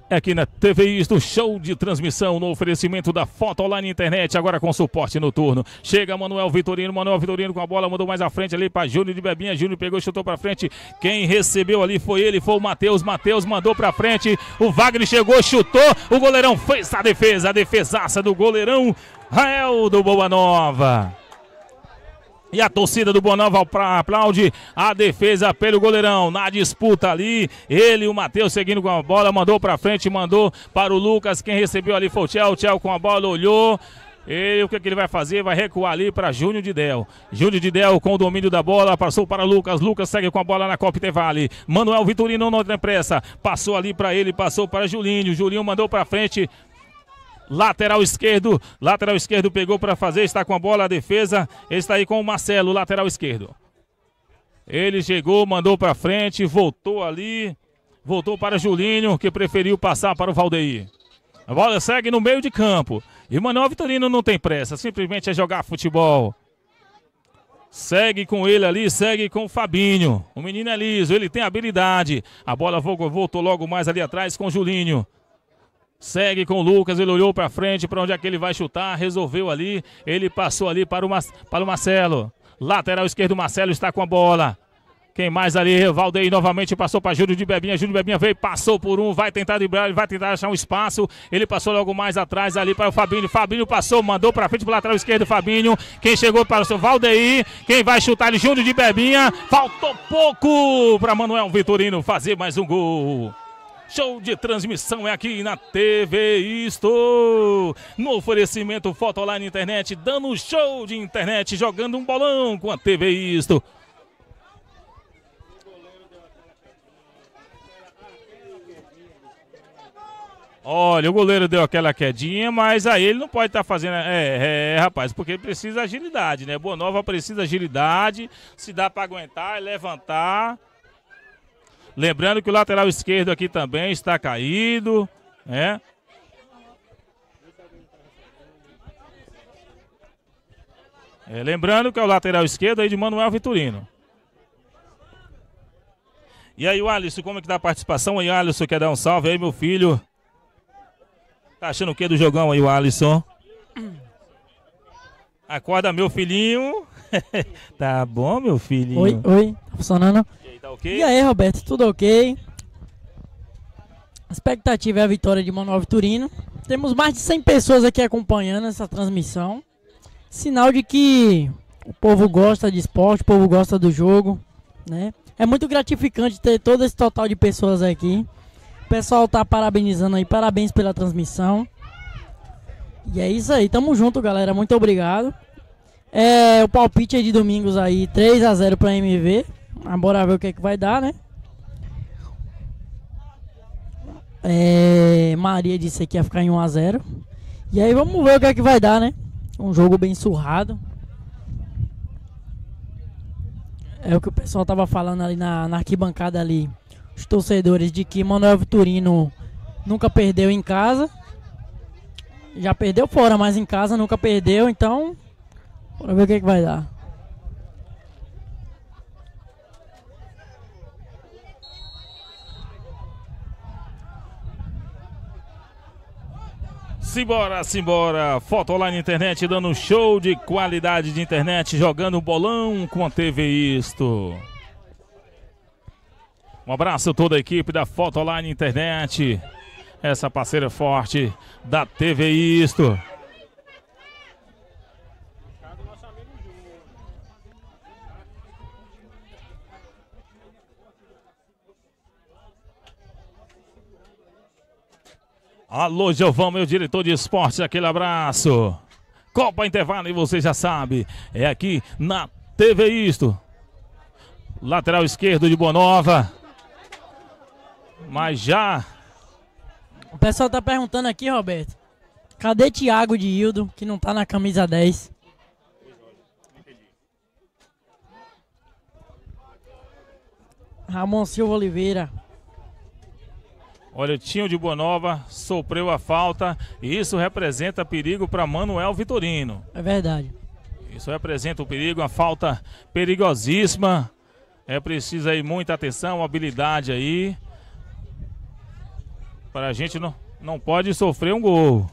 É aqui na TV do show de transmissão no oferecimento da Foto Online Internet, agora com suporte noturno. Chega Manuel Vitorino, Manuel Vitorino com a bola, mandou mais à frente ali para Júnior de Bebinha, Júnior pegou, chutou para frente. Quem recebeu ali foi ele, foi o Matheus, Matheus mandou para frente. O Wagner chegou, chutou, o goleirão fez a defesa, a defesaça do goleirão Rael do Boa Nova. E a torcida do Bonanval aplaude a defesa pelo goleirão. Na disputa ali, ele, o Matheus seguindo com a bola, mandou para frente, mandou para o Lucas. Quem recebeu ali foi o Tchel. O Tchel com a bola olhou. E o que, é que, ele vai fazer? Vai recuar ali para Júnior Didel. Júnior Didel com o domínio da bola, passou para Lucas. Lucas segue com a bola na Copa Tevale. Manuel Vitorino não tem pressa. Passou ali para ele, passou para Julinho. Julinho mandou para frente lateral esquerdo, lateral esquerdo pegou para fazer, está com a bola, a defesa, está aí com o Marcelo, lateral esquerdo. Ele chegou, mandou para frente, voltou ali, voltou para Julinho, que preferiu passar para o Valdeir. A bola segue no meio de campo. E Manuel Vitorino não tem pressa, simplesmente é jogar futebol. Segue com ele ali, segue com o Fabinho. O menino é liso, ele tem habilidade. A bola voltou logo mais ali atrás com o Julinho. Segue com o Lucas, ele olhou para frente para onde é que ele vai chutar, resolveu ali, ele passou ali para o, Mar para o Marcelo. Lateral esquerdo, Marcelo está com a bola. Quem mais ali? Valdeir novamente passou para Júlio de Bebinha. Júlio de Bebinha veio, passou por um, vai tentar driblar, vai tentar achar um espaço. Ele passou logo mais atrás ali para o Fabinho. Fabinho passou, mandou para frente para lateral esquerdo. Fabinho, quem chegou para o seu Valdeir, quem vai chutar ali? Júlio de Bebinha. Faltou pouco para Manuel Vitorino fazer mais um gol. Show de transmissão é aqui na TV Isto. No oferecimento Foto Online Internet, dando show de internet, jogando um bolão com a TV Isto. Olha, o goleiro deu aquela quedinha, mas aí ele não pode estar tá fazendo. É, é, é, rapaz, porque precisa agilidade, né? Boa Nova precisa agilidade. Se dá para aguentar, levantar. Lembrando que o lateral esquerdo aqui também está caído, né? É, lembrando que é o lateral esquerdo aí de Manuel Vitorino. E aí, o Alisson, como é que dá tá a participação aí, Alisson? Quer dar um salve aí, meu filho? Tá achando o que do jogão aí, o Alisson? Acorda, meu filhinho. [LAUGHS] tá bom, meu filhinho? Oi, oi. Tá funcionando? ok? E aí, Roberto, tudo ok? A expectativa é a vitória de Manoel Turino. Temos mais de 100 pessoas aqui acompanhando essa transmissão. Sinal de que o povo gosta de esporte, o povo gosta do jogo, né? É muito gratificante ter todo esse total de pessoas aqui. O pessoal tá parabenizando aí, parabéns pela transmissão. E é isso aí, tamo junto, galera. Muito obrigado. É, o palpite é de domingos aí, 3 a 0 para MV. Ah, bora ver o que, é que vai dar, né? É, Maria disse que ia ficar em 1x0. E aí vamos ver o que é que vai dar, né? Um jogo bem surrado. É o que o pessoal tava falando ali na, na arquibancada ali. Os torcedores de que Manuel Vitorino nunca perdeu em casa. Já perdeu fora, mas em casa nunca perdeu, então. Bora ver o que, é que vai dar. Simbora, simbora. Foto Online Internet dando um show de qualidade de internet, jogando bolão com a TV Isto. Um abraço a toda a equipe da Foto Online Internet, essa parceira forte da TV Isto. Alô, Giovão, meu diretor de esportes, aquele abraço. Copa Intervalo, e você já sabe, é aqui na TV Isto. Lateral esquerdo de Bonova. Mas já. O pessoal tá perguntando aqui, Roberto. Cadê Thiago de Hildo, que não tá na camisa 10? Ramon Silva Oliveira. Olha, o Tinho de Bonova sofreu a falta e isso representa perigo para Manuel Vitorino. É verdade. Isso representa o um perigo, uma falta perigosíssima. É preciso aí muita atenção, habilidade aí. Para a gente não, não pode sofrer um gol.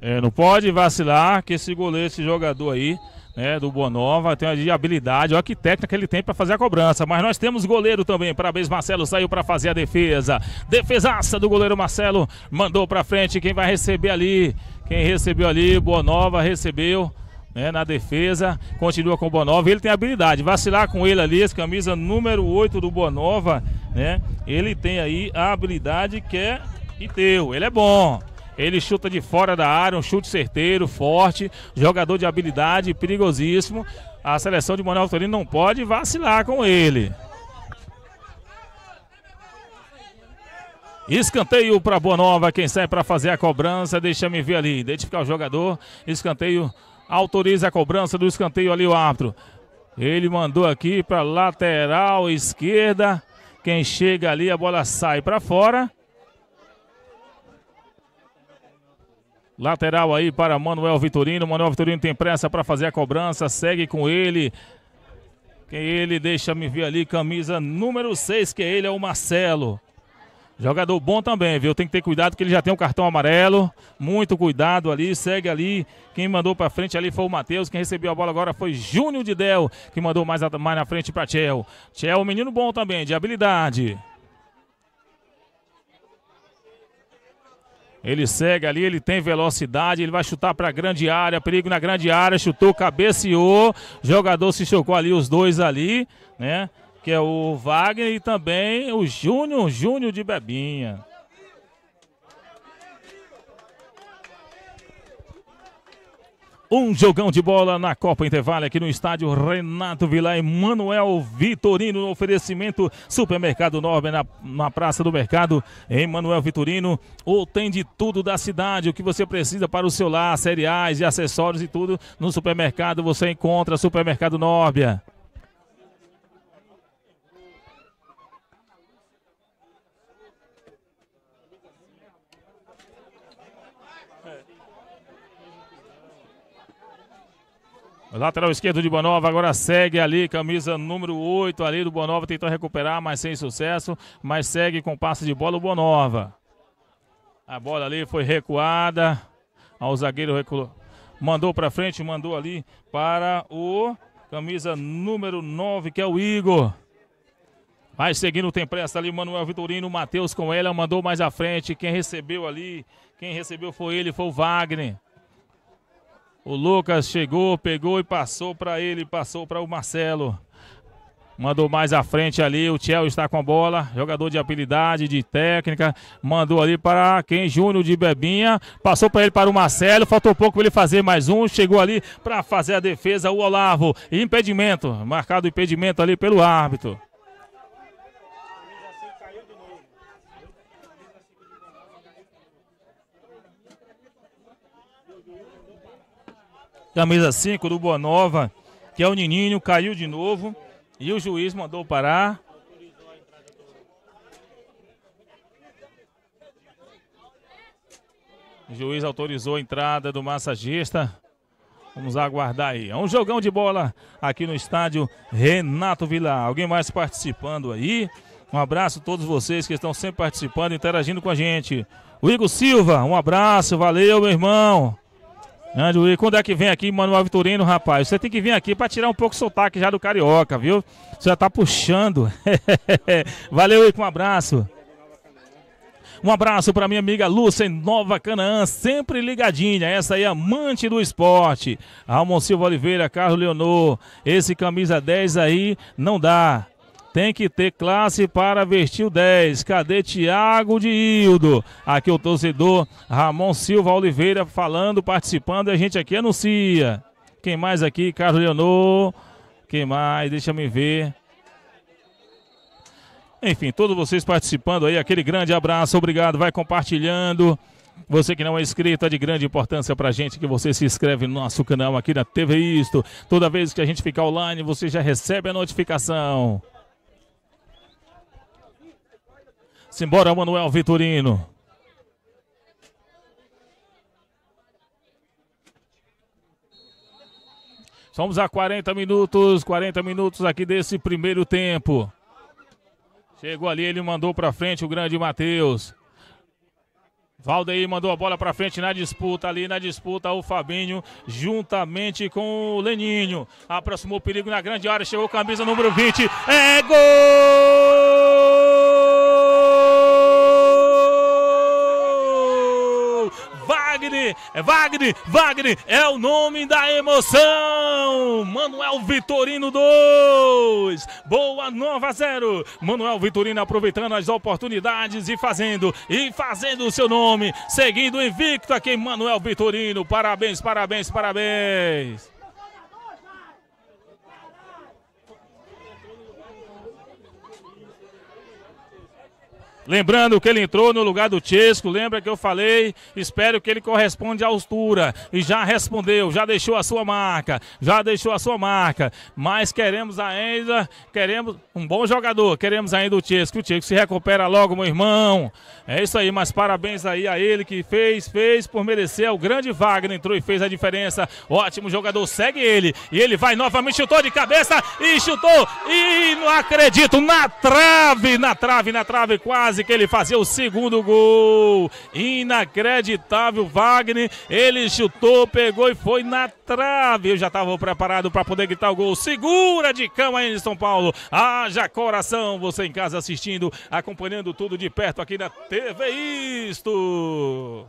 É, não pode vacilar que esse goleiro, esse jogador aí, né, do Bonova, tem de habilidade, olha que técnica ele tem para fazer a cobrança. Mas nós temos goleiro também, parabéns Marcelo, saiu para fazer a defesa. Defesaça do goleiro Marcelo, mandou para frente, quem vai receber ali? Quem recebeu ali, Bonova recebeu. Né, na defesa, continua com o Bonova, ele tem habilidade, vacilar com ele ali, esse camisa número 8 do Bonova, né? Ele tem aí a habilidade que é e teu, ele é bom. Ele chuta de fora da área, um chute certeiro, forte, jogador de habilidade, perigosíssimo. A seleção de Manuel Torino não pode vacilar com ele. Escanteio para Boa Nova, quem sai para fazer a cobrança, deixa me ver ali, identificar o jogador. Escanteio autoriza a cobrança do escanteio ali o árbitro. Ele mandou aqui para lateral esquerda. Quem chega ali, a bola sai para fora. Lateral aí para Manuel Vitorino. Manuel Vitorino tem pressa para fazer a cobrança. Segue com ele. Quem ele deixa me ver ali, camisa número 6, que é ele é o Marcelo. Jogador bom também, viu? Tem que ter cuidado que ele já tem um cartão amarelo. Muito cuidado ali, segue ali. Quem mandou para frente ali foi o Matheus. Quem recebeu a bola agora foi Júnior de Del, que mandou mais, mais na frente para Tchel. Tchel, um menino bom também, de habilidade. Ele segue ali, ele tem velocidade, ele vai chutar para a grande área, perigo na grande área, chutou, cabeceou. Jogador se chocou ali, os dois ali, né? Que é o Wagner e também o Júnior, Júnior de Bebinha. Um jogão de bola na Copa Intervalo aqui no estádio Renato Vila e Manuel Vitorino no oferecimento Supermercado Nobre na, na Praça do Mercado. Em Manuel Vitorino, ou tem de tudo da cidade, o que você precisa para o seu lar, cereais e acessórios e tudo no supermercado você encontra Supermercado Norbia. Lateral esquerdo de Bonova, agora segue ali, camisa número 8 ali do Bonova, tentou recuperar, mas sem sucesso, mas segue com passe de bola o Bonova. A bola ali foi recuada, ao zagueiro recuou, mandou para frente, mandou ali para o camisa número 9, que é o Igor. Vai seguindo, tem pressa ali, Manuel Vitorino, Matheus com ela, mandou mais à frente, quem recebeu ali, quem recebeu foi ele, foi o Wagner. O Lucas chegou, pegou e passou para ele, passou para o Marcelo. Mandou mais à frente ali, o Tchel está com a bola, jogador de habilidade, de técnica, mandou ali para quem? Júnior de Bebinha, passou para ele para o Marcelo, faltou pouco para ele fazer mais um, chegou ali para fazer a defesa, o Olavo, impedimento, marcado impedimento ali pelo árbitro. camisa 5 do Boa Nova, que é o Nininho, caiu de novo e o juiz mandou parar. O juiz autorizou a entrada do massagista. Vamos aguardar aí. É um jogão de bola aqui no estádio Renato Vilar. Alguém mais participando aí? Um abraço a todos vocês que estão sempre participando, interagindo com a gente. O Igor Silva, um abraço, valeu, meu irmão. Andrew, quando é que vem aqui, Manuel Vitorino, rapaz? Você tem que vir aqui para tirar um pouco o sotaque já do carioca, viu? Você já tá puxando. [LAUGHS] Valeu, Ico, um abraço. Um abraço para minha amiga Lúcia em Nova Canaã, sempre ligadinha. Essa aí é amante do esporte. Almon Silva Oliveira, Carlos Leonor. Esse camisa 10 aí não dá. Tem que ter classe para vestir o 10. Cadê Thiago de Hildo? Aqui o torcedor Ramon Silva Oliveira falando, participando. E a gente aqui anuncia. Quem mais aqui? Carlos Leonor. Quem mais? Deixa me ver. Enfim, todos vocês participando aí, aquele grande abraço, obrigado, vai compartilhando. Você que não é inscrito, é de grande importância pra gente que você se inscreve no nosso canal aqui na TV Isto. Toda vez que a gente ficar online, você já recebe a notificação. Simbora, Manuel Vitorino. Somos a 40 minutos, 40 minutos aqui desse primeiro tempo. Chegou ali, ele mandou para frente o grande Matheus. Valdeir mandou a bola para frente na disputa ali, na disputa o Fabinho juntamente com o Leninho. Aproximou o perigo na grande área, chegou camisa número 20. É gol! Wagner, é Wagner, Wagner é o nome da emoção. Manuel Vitorino 2, Boa Nova 0. Manuel Vitorino aproveitando as oportunidades e fazendo, e fazendo o seu nome, seguindo invicto aqui, Manuel Vitorino. Parabéns, parabéns, parabéns. Lembrando que ele entrou no lugar do Chesco, lembra que eu falei? Espero que ele corresponda à altura. E já respondeu, já deixou a sua marca, já deixou a sua marca. Mas queremos ainda, queremos um bom jogador, queremos ainda o Chesco. O Chesco se recupera logo, meu irmão. É isso aí, mas parabéns aí a ele que fez, fez por merecer. O grande Wagner entrou e fez a diferença. Ótimo jogador, segue ele. E ele vai novamente, chutou de cabeça e chutou. E não acredito, na trave, na trave, na trave, quase quase que ele fazia o segundo gol. Inacreditável, Wagner. Ele chutou, pegou e foi na trave. Eu já estava preparado para poder gritar o gol. Segura de cama aí de São Paulo. Haja coração, você em casa assistindo, acompanhando tudo de perto aqui na TV Isto.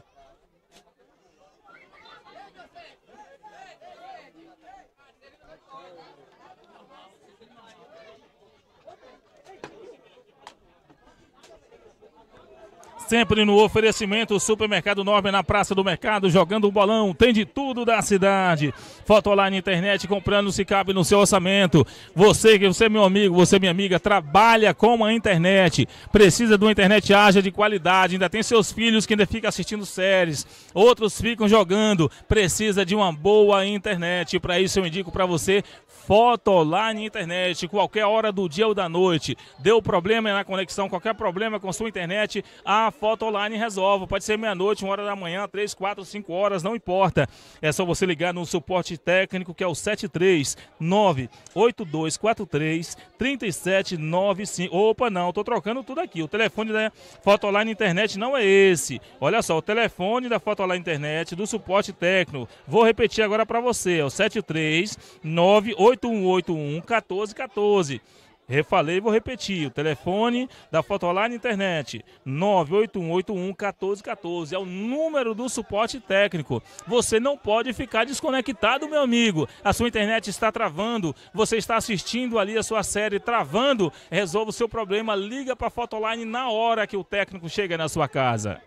Sempre no oferecimento Supermercado 9 na Praça do Mercado, jogando um bolão, tem de tudo da cidade. Foto online, internet, comprando se cabe no seu orçamento. Você, que você meu amigo, você minha amiga, trabalha com a internet, precisa de uma internet ágil de qualidade, ainda tem seus filhos que ainda ficam assistindo séries, outros ficam jogando, precisa de uma boa internet. Para isso eu indico para você foto lá na internet, qualquer hora do dia ou da noite. Deu problema na conexão, qualquer problema com sua internet, a foto online resolve. Pode ser meia-noite, uma hora da manhã, três, quatro, cinco horas, não importa. É só você ligar no suporte técnico que é o 739 8243 3795. Opa, não, tô trocando tudo aqui. O telefone da foto online internet não é esse. Olha só, o telefone da foto online internet do suporte técnico. Vou repetir agora para você, é o 739 8181 1414. Refalei, vou repetir. O telefone da Fotoline Internet, 981811414. É o número do suporte técnico. Você não pode ficar desconectado, meu amigo. A sua internet está travando, você está assistindo ali a sua série travando. Resolva o seu problema, liga para a Fotoline na hora que o técnico chega na sua casa.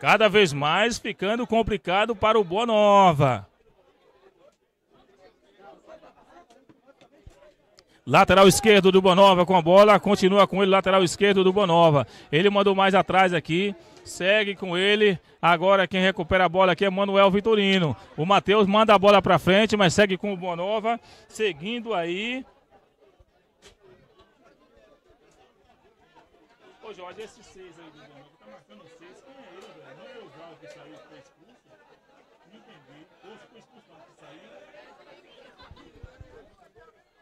Cada vez mais ficando complicado para o Boa Nova. Lateral esquerdo do Bonova com a bola, continua com ele, lateral esquerdo do Bonova. Ele mandou mais atrás aqui, segue com ele. Agora quem recupera a bola aqui é Manuel Vitorino. O Matheus manda a bola para frente, mas segue com o Bonova, seguindo aí. Ô Jorge, esse seis aí do Bonova.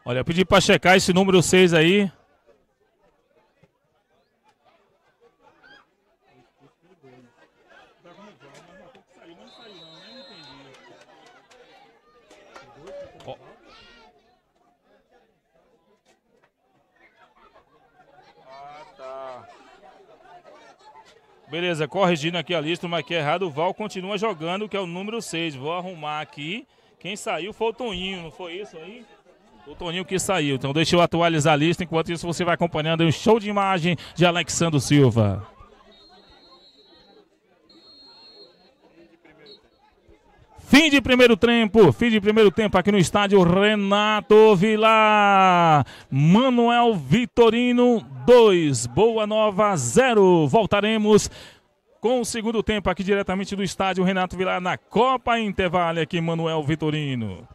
Olha, eu pedi para checar esse número 6 aí. Ah, tá. Beleza, corrigindo aqui a lista, mas que é errado, o Val continua jogando, que é o número 6. Vou arrumar aqui. Quem saiu foi o Toninho, não foi isso aí? O Toninho que saiu, então deixa eu atualizar a lista. Enquanto isso, você vai acompanhando o um show de imagem de Alexandro Silva. Fim de primeiro tempo, fim de primeiro tempo aqui no estádio Renato Vilar. Manuel Vitorino 2, Boa Nova 0. Voltaremos com o segundo tempo aqui diretamente do estádio Renato Vilar na Copa Intervale aqui, Manuel Vitorino.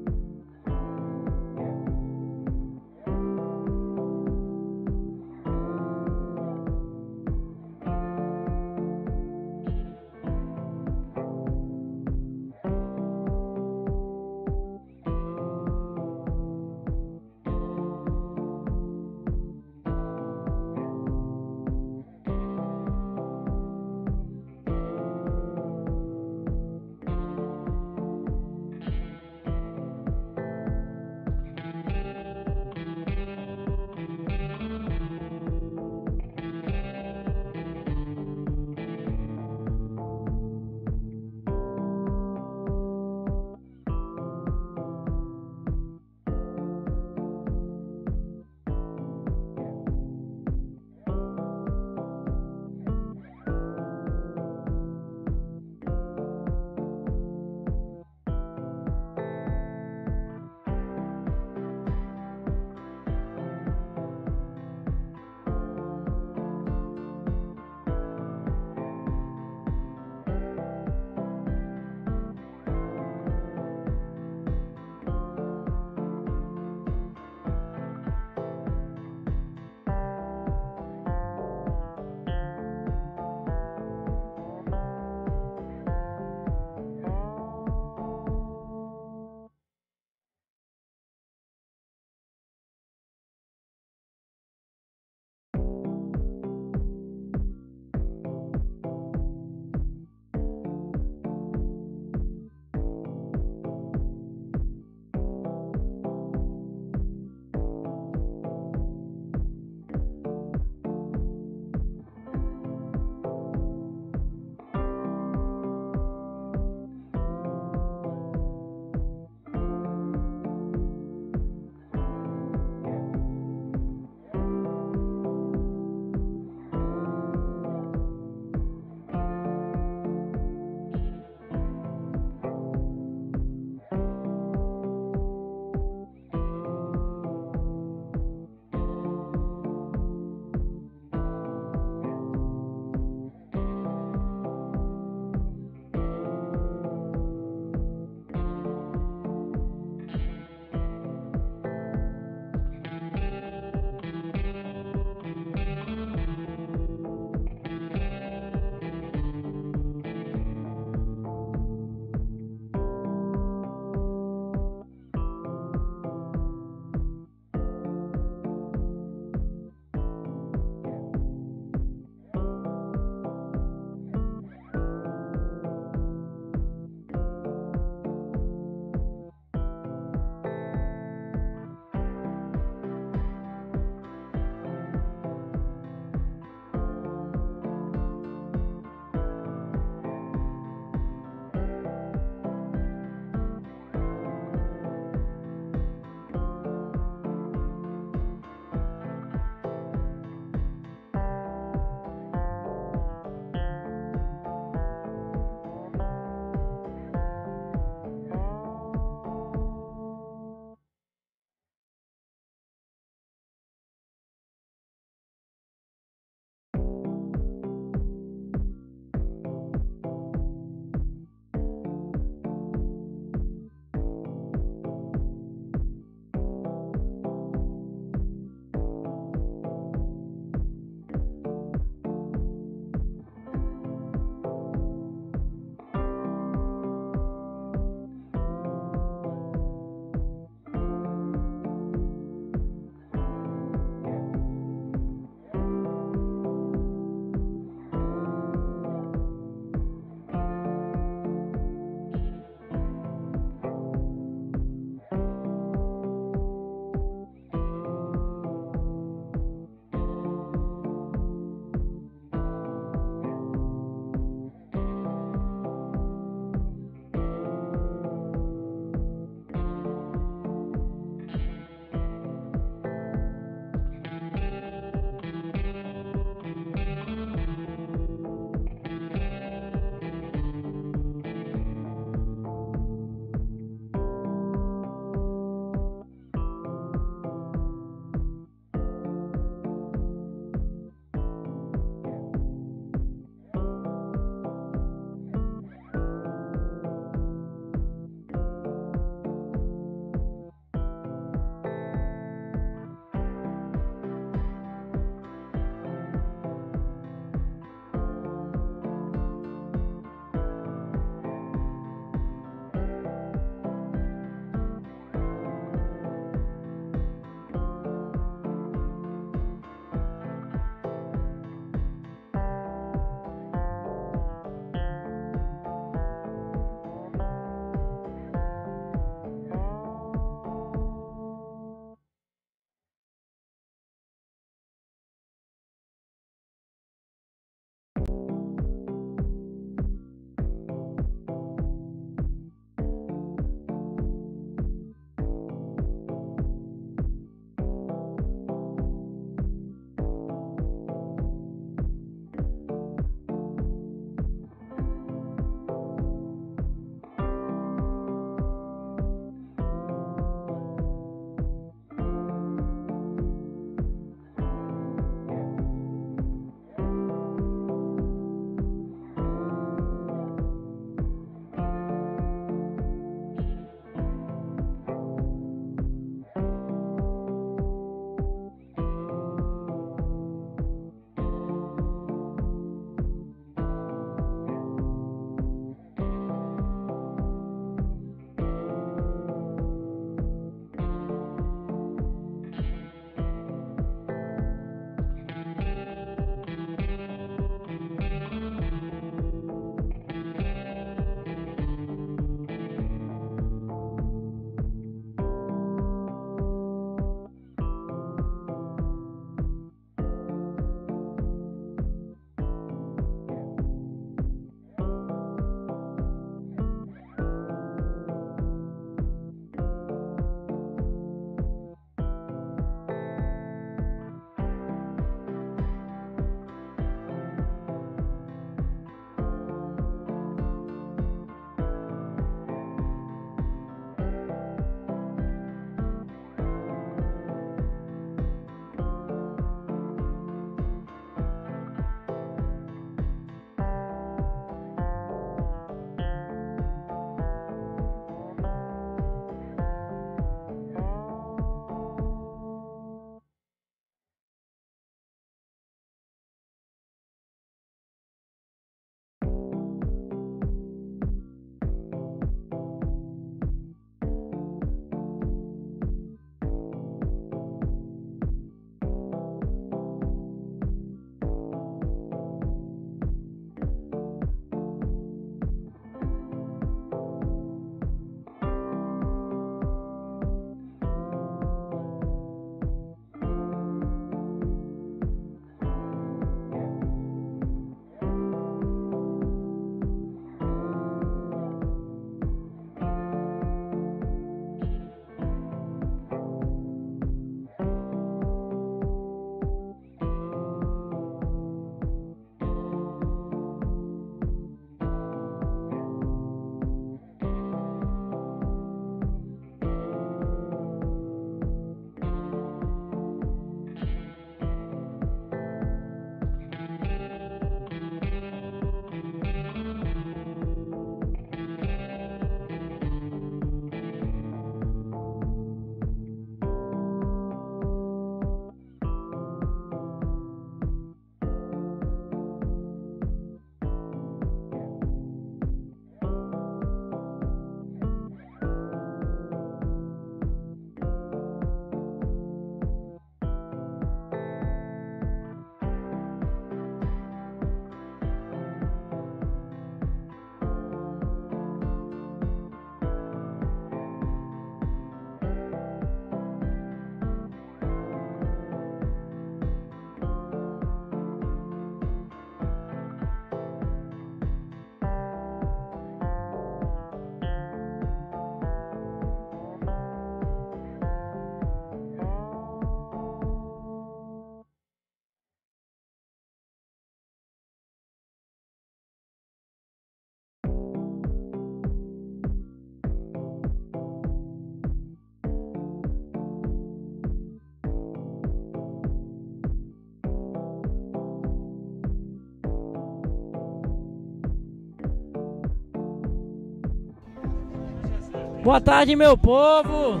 Boa tarde, meu povo.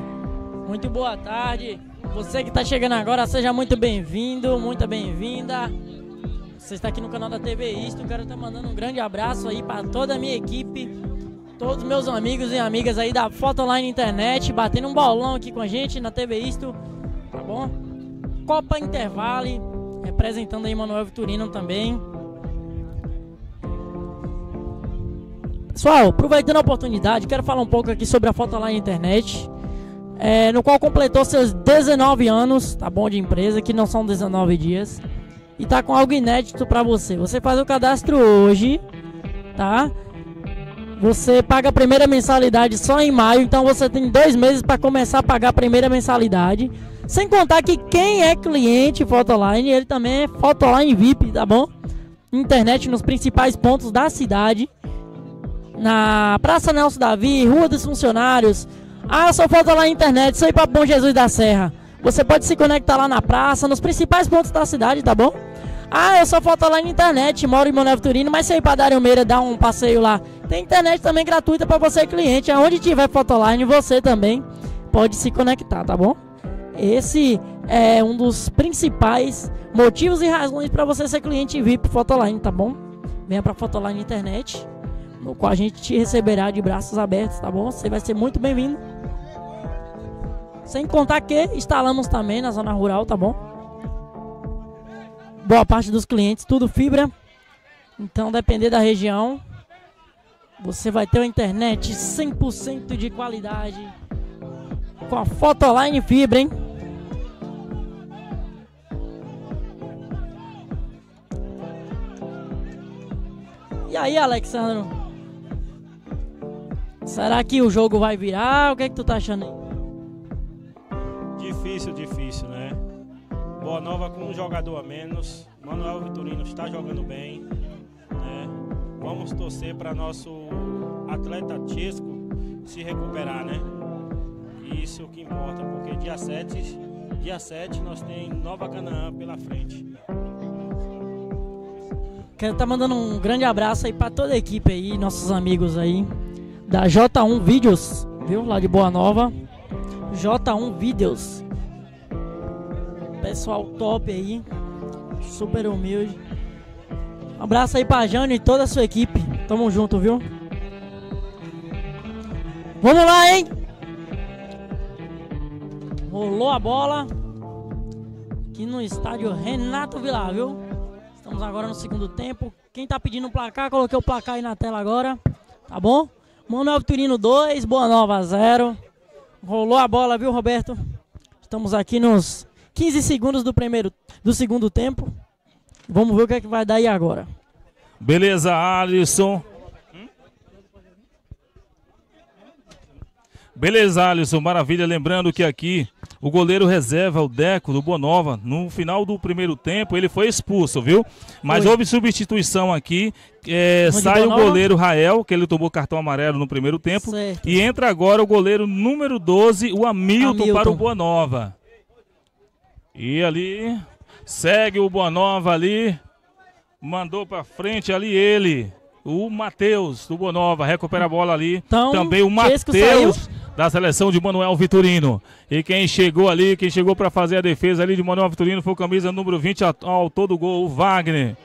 Muito boa tarde. Você que está chegando agora, seja muito bem-vindo, muito bem-vinda. Você está aqui no canal da TV Isto. Quero estar tá mandando um grande abraço aí para toda a minha equipe, todos meus amigos e amigas aí da Foto Online Internet, batendo um bolão aqui com a gente na TV Isto, tá bom? Copa Intervale, representando aí Manuel Vitorino também. Pessoal, aproveitando a oportunidade, quero falar um pouco aqui sobre a foto lá na internet. É, no qual completou seus 19 anos, tá bom, de empresa, que não são 19 dias. E tá com algo inédito para você. Você faz o cadastro hoje, tá? Você paga a primeira mensalidade só em maio, então você tem dois meses para começar a pagar a primeira mensalidade. Sem contar que quem é cliente Foto ele também é Foto VIP, tá bom? Internet nos principais pontos da cidade na Praça Nelson Davi, Rua dos Funcionários. Ah, só falta lá na internet, isso aí para Bom Jesus da Serra. Você pode se conectar lá na praça, nos principais pontos da cidade, tá bom? Ah, eu só falta lá na internet, moro em Moneve Turino, mas se ir Dário Meira dar um passeio lá. Tem internet também gratuita para você cliente, aonde é tiver online, você também pode se conectar, tá bom? Esse é um dos principais motivos e razões para você ser cliente VIP Fotoline, tá bom? Venha para Fotoline Internet no qual a gente te receberá de braços abertos, tá bom? Você vai ser muito bem-vindo. Sem contar que instalamos também na zona rural, tá bom? Boa parte dos clientes, tudo fibra. Então, depender da região, você vai ter uma internet 100% de qualidade com a Fotoline Fibra, hein? E aí, Alexandro? Será que o jogo vai virar? O que é que tu tá achando aí? Difícil, difícil, né? Boa Nova com um jogador a menos. Manuel Vitorino está jogando bem. Né? Vamos torcer para nosso atleta Chesco se recuperar, né? Isso que importa, porque dia 7, dia 7 nós tem Nova Canaã pela frente. Quero estar tá mandando um grande abraço aí para toda a equipe aí, nossos amigos aí da J1 Videos, viu? Lá de Boa Nova. J1 Videos. Pessoal top aí. Super humilde. Um abraço aí pra Jane e toda a sua equipe. Tamo junto, viu? Vamos lá, hein? Rolou a bola. Aqui no estádio Renato Vilar, viu? Estamos agora no segundo tempo. Quem tá pedindo o placar, coloquei o placar aí na tela agora. Tá bom? Manuel Turino 2, Boa Nova 0. Rolou a bola, viu, Roberto? Estamos aqui nos 15 segundos do primeiro do segundo tempo. Vamos ver o que é que vai dar aí agora. Beleza, Alisson. Beleza, Alisson, maravilha. Lembrando que aqui o goleiro reserva, o Deco do Bonova, no final do primeiro tempo ele foi expulso, viu? Mas foi. houve substituição aqui. É, sai o goleiro Rael, que ele tomou cartão amarelo no primeiro tempo. Certo. E entra agora o goleiro número 12, o Hamilton, Hamilton. para o Bonova. E ali segue o Bonova ali. Mandou para frente ali ele. O Matheus do Bonova recupera a bola ali. Então, Também o Matheus da seleção de Manuel Vitorino. E quem chegou ali, quem chegou para fazer a defesa ali de Manuel Vitorino foi o camisa número 20 ao todo gol, o Wagner.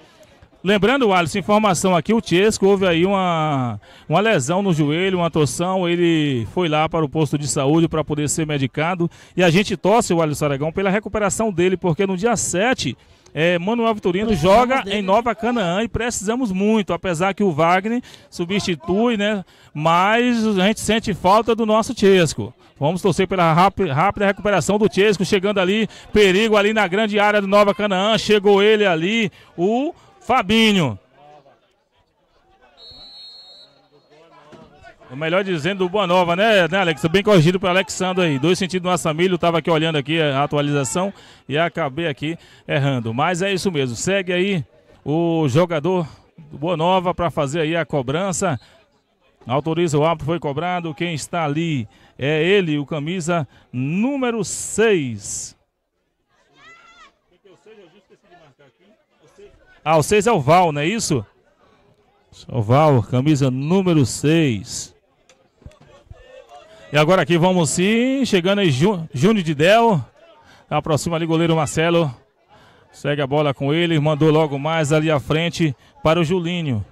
Lembrando, Alisson, informação aqui, o Tiesco houve aí uma, uma lesão no joelho, uma torção, ele foi lá para o posto de saúde para poder ser medicado e a gente torce o Alisson Aragão pela recuperação dele, porque no dia 7... Sete é, Manuel Vitorino joga dele. em Nova Canaã e precisamos muito, apesar que o Wagner substitui, né? Mas a gente sente falta do nosso Tiesco. Vamos torcer pela rápida recuperação do Tiesco, chegando ali, perigo ali na grande área do Nova Canaã. Chegou ele ali, o Fabinho. Ou melhor dizendo, do Boa Nova, né, né Alex? Bem corrigido para Alexandre aí. Dois sentidos no Assamilho, estava aqui olhando aqui a atualização e acabei aqui errando. Mas é isso mesmo. Segue aí o jogador do Boa Nova para fazer aí a cobrança. Autoriza o árbitro, foi cobrado. Quem está ali é ele, o camisa número 6. Ah, o 6 é o Val, não é isso? É o Val, camisa número 6. E agora aqui vamos sim, chegando aí Júnior de Del. Aproxima tá ali goleiro Marcelo. Segue a bola com ele, mandou logo mais ali à frente para o Julinho.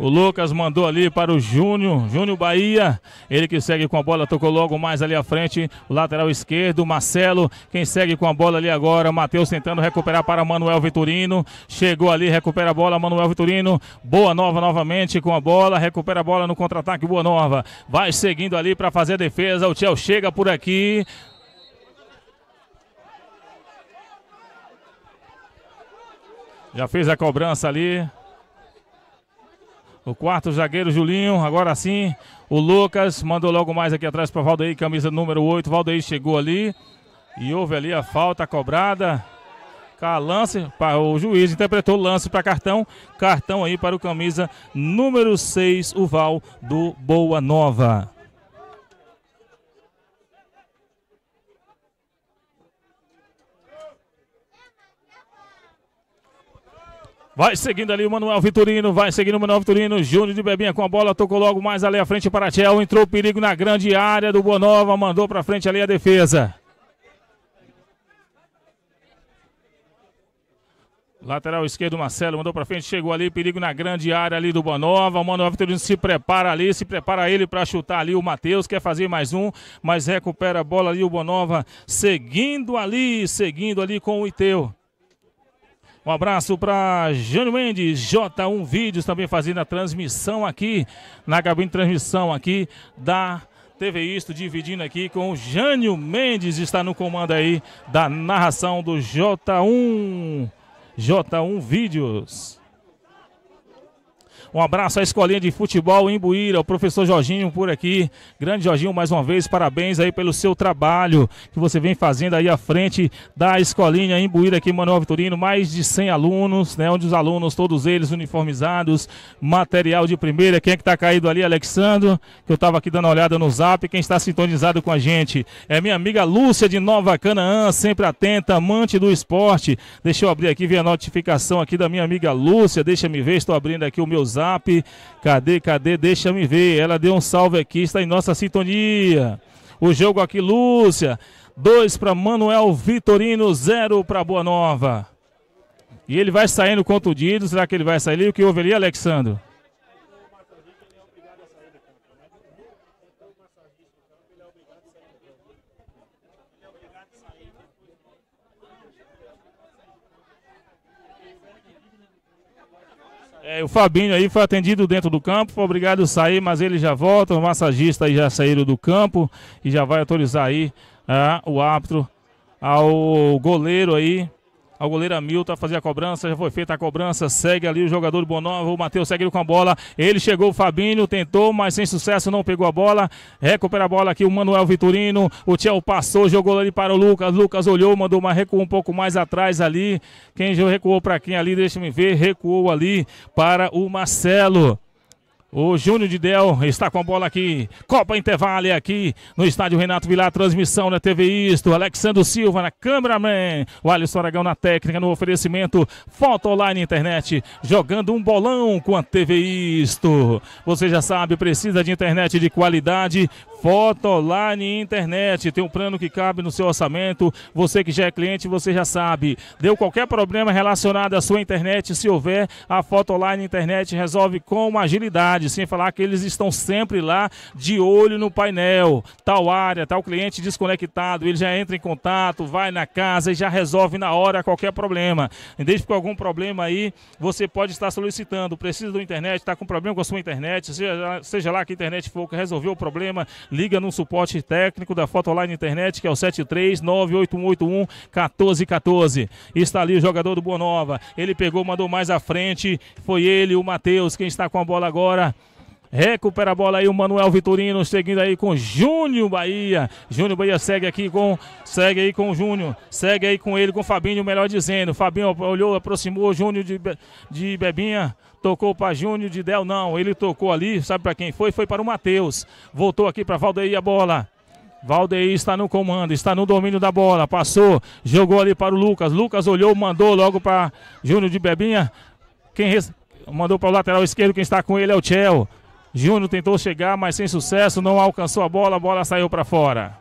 O Lucas mandou ali para o Júnior, Júnior Bahia. Ele que segue com a bola, tocou logo mais ali à frente. O lateral esquerdo, Marcelo. Quem segue com a bola ali agora, Matheus tentando recuperar para Manuel Vitorino. Chegou ali, recupera a bola, Manuel Vitorino. Boa Nova novamente com a bola, recupera a bola no contra-ataque, Boa Nova. Vai seguindo ali para fazer a defesa. O Tchel chega por aqui. Já fez a cobrança ali. O quarto zagueiro Julinho, agora sim. O Lucas mandou logo mais aqui atrás para Valdeir, camisa número 8. Valdeir chegou ali e houve ali a falta cobrada. lance, para o juiz interpretou o lance para cartão. Cartão aí para o camisa número 6, o Val do Boa Nova. Vai seguindo ali o Manuel Vitorino, vai seguindo o Manuel Vitorino. Júnior de Bebinha com a bola, tocou logo mais ali à frente para Tchel. Entrou perigo na grande área do Bonova, mandou para frente ali a defesa. Lateral esquerdo, Marcelo mandou para frente, chegou ali, perigo na grande área ali do Bonova. O Manuel Vitorino se prepara ali, se prepara ele para chutar ali o Matheus, quer fazer mais um, mas recupera a bola ali o Bonova, seguindo ali, seguindo ali com o Iteu. Um abraço para Jânio Mendes, J1 Vídeos, também fazendo a transmissão aqui, na cabine de transmissão aqui da TV Isto, dividindo aqui com o Jânio Mendes, está no comando aí da narração do J1, J1 Vídeos. Um abraço à Escolinha de Futebol Imbuíra, ao professor Jorginho por aqui. Grande Jorginho, mais uma vez, parabéns aí pelo seu trabalho que você vem fazendo aí à frente da Escolinha Imbuíra aqui em Manuel Vitorino. Mais de 100 alunos, né? Onde os alunos, todos eles uniformizados, material de primeira. Quem é que tá caído ali? Alexandro, que eu tava aqui dando uma olhada no zap. Quem está sintonizado com a gente é minha amiga Lúcia de Nova Canaã, sempre atenta, amante do esporte. Deixa eu abrir aqui, ver a notificação aqui da minha amiga Lúcia. Deixa me ver, estou abrindo aqui o meu zap WhatsApp. Cadê, cadê? Deixa me ver. Ela deu um salve aqui, está em nossa sintonia. O jogo aqui, Lúcia. Dois para Manuel Vitorino, Zero para Boa Nova. E ele vai saindo contundido. Será que ele vai sair ali? O que houve ali, Alexandre? É, o Fabinho aí foi atendido dentro do campo, foi obrigado a sair, mas ele já volta. O massagista aí já saíram do campo e já vai autorizar aí ah, o árbitro ao goleiro aí a goleira Milton fazia a cobrança. Já foi feita a cobrança. Segue ali o jogador Bonova. O Matheus segue com a bola. Ele chegou, o Fabinho tentou, mas sem sucesso, não pegou a bola. Recupera a bola aqui o Manuel Vitorino. O Tchel passou, jogou ali para o Lucas. Lucas olhou, mandou uma recuo um pouco mais atrás ali. Quem recuou para quem ali, deixa me ver. Recuou ali para o Marcelo. O Júnior de Del está com a bola aqui. Copa Intervale aqui no estádio Renato Vilar. Transmissão na TV Isto. Alexandre Silva na cameraman. O Alisson Aragão na técnica no oferecimento. Foto online internet. Jogando um bolão com a TV Isto. Você já sabe, precisa de internet de qualidade. Foto online internet. Tem um plano que cabe no seu orçamento. Você que já é cliente, você já sabe. Deu qualquer problema relacionado à sua internet. Se houver, a Foto online internet resolve com agilidade cidade, sem falar que eles estão sempre lá de olho no painel. Tal área, tal cliente desconectado, ele já entra em contato, vai na casa e já resolve na hora qualquer problema. Desde que algum problema aí, você pode estar solicitando. Precisa do internet, está com problema com a sua internet, seja, seja lá que a internet for que resolveu o problema, liga no suporte técnico da Foto Online Internet, que é o 8181 1414. Está ali o jogador do Boa Nova. Ele pegou, mandou mais à frente. Foi ele, o Matheus, quem está com a bola agora. Recupera a bola aí o Manuel Vitorino, seguindo aí com Júnior Bahia. Júnior Bahia segue aqui com segue aí com o Júnior, segue aí com ele, com o Fabinho, melhor dizendo. Fabinho olhou, aproximou Júnior de, de Bebinha tocou para Júnior de Del, não, ele tocou ali, sabe para quem foi? Foi para o Matheus. Voltou aqui para Valdeir a bola. Valdeir está no comando, está no domínio da bola, passou, jogou ali para o Lucas. Lucas olhou, mandou logo para Júnior de Bebinha. Quem mandou para o lateral esquerdo, quem está com ele é o Tchel. Júnior tentou chegar, mas sem sucesso, não alcançou a bola, a bola saiu para fora.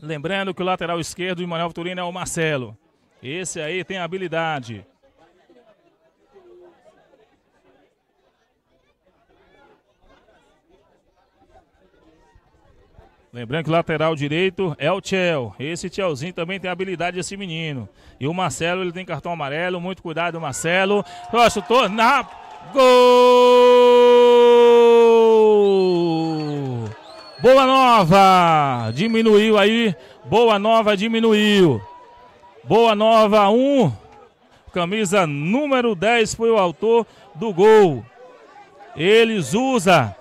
Lembrando que o lateral esquerdo de Manuel Vitorino é o Marcelo. Esse aí tem habilidade. Lembrando que o lateral direito é o Tchel. Esse Tchelzinho também tem habilidade esse menino. E o Marcelo, ele tem cartão amarelo. Muito cuidado, Marcelo. Próximo, chutou na... Gol! Boa Nova! Diminuiu aí. Boa Nova diminuiu. Boa Nova 1. Um. Camisa número 10 foi o autor do gol. Eles usa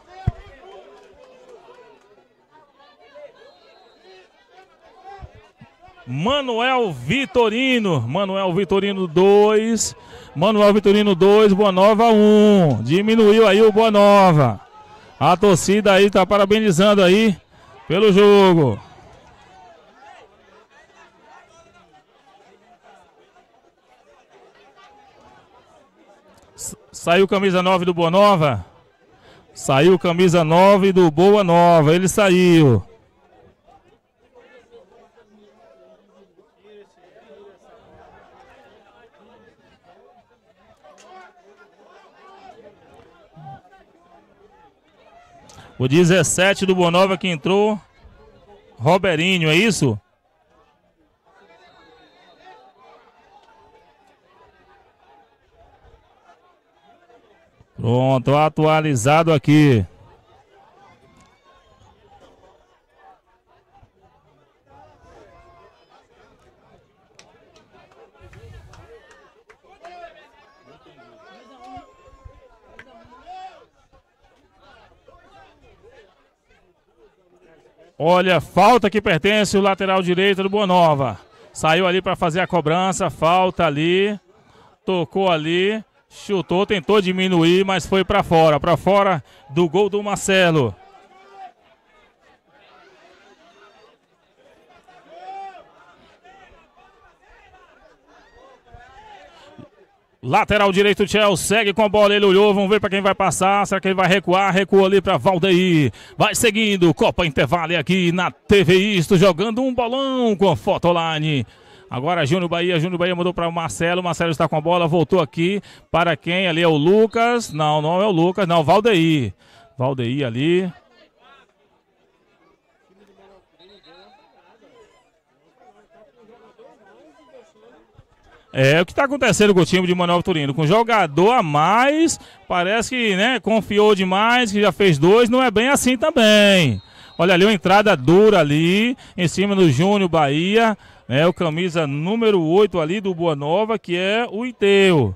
Manuel Vitorino, Manuel Vitorino 2, Manuel Vitorino 2, Boa Nova 1. Um. Diminuiu aí o Boa Nova. A torcida aí está parabenizando aí pelo jogo. Saiu camisa 9 do Boa Nova. Saiu camisa 9 do Boa Nova. Ele saiu. O 17 do Bonova que entrou. Roberinho, é isso? Pronto, atualizado aqui. Olha, falta que pertence o lateral direito do Bonova. Saiu ali para fazer a cobrança, falta ali. Tocou ali, chutou, tentou diminuir, mas foi para fora, para fora do gol do Marcelo. Lateral direito, Chel segue com a bola, ele olhou, vamos ver para quem vai passar, será que ele vai recuar? recua ali para Valdeir, vai seguindo, Copa Intervale aqui na TV Isto, jogando um bolão com a Fotoline. Agora Júnior Bahia, Júnior Bahia mandou para o Marcelo, Marcelo está com a bola, voltou aqui, para quem? Ali é o Lucas, não, não é o Lucas, não, Valdeir. Valdeir ali, É o que está acontecendo com o time de Manuel Turino. Com jogador a mais, parece que né, confiou demais, que já fez dois, não é bem assim também. Olha ali uma entrada dura ali, em cima do Júnior Bahia. Né, o camisa número 8 ali do Boa Nova, que é o Iteu.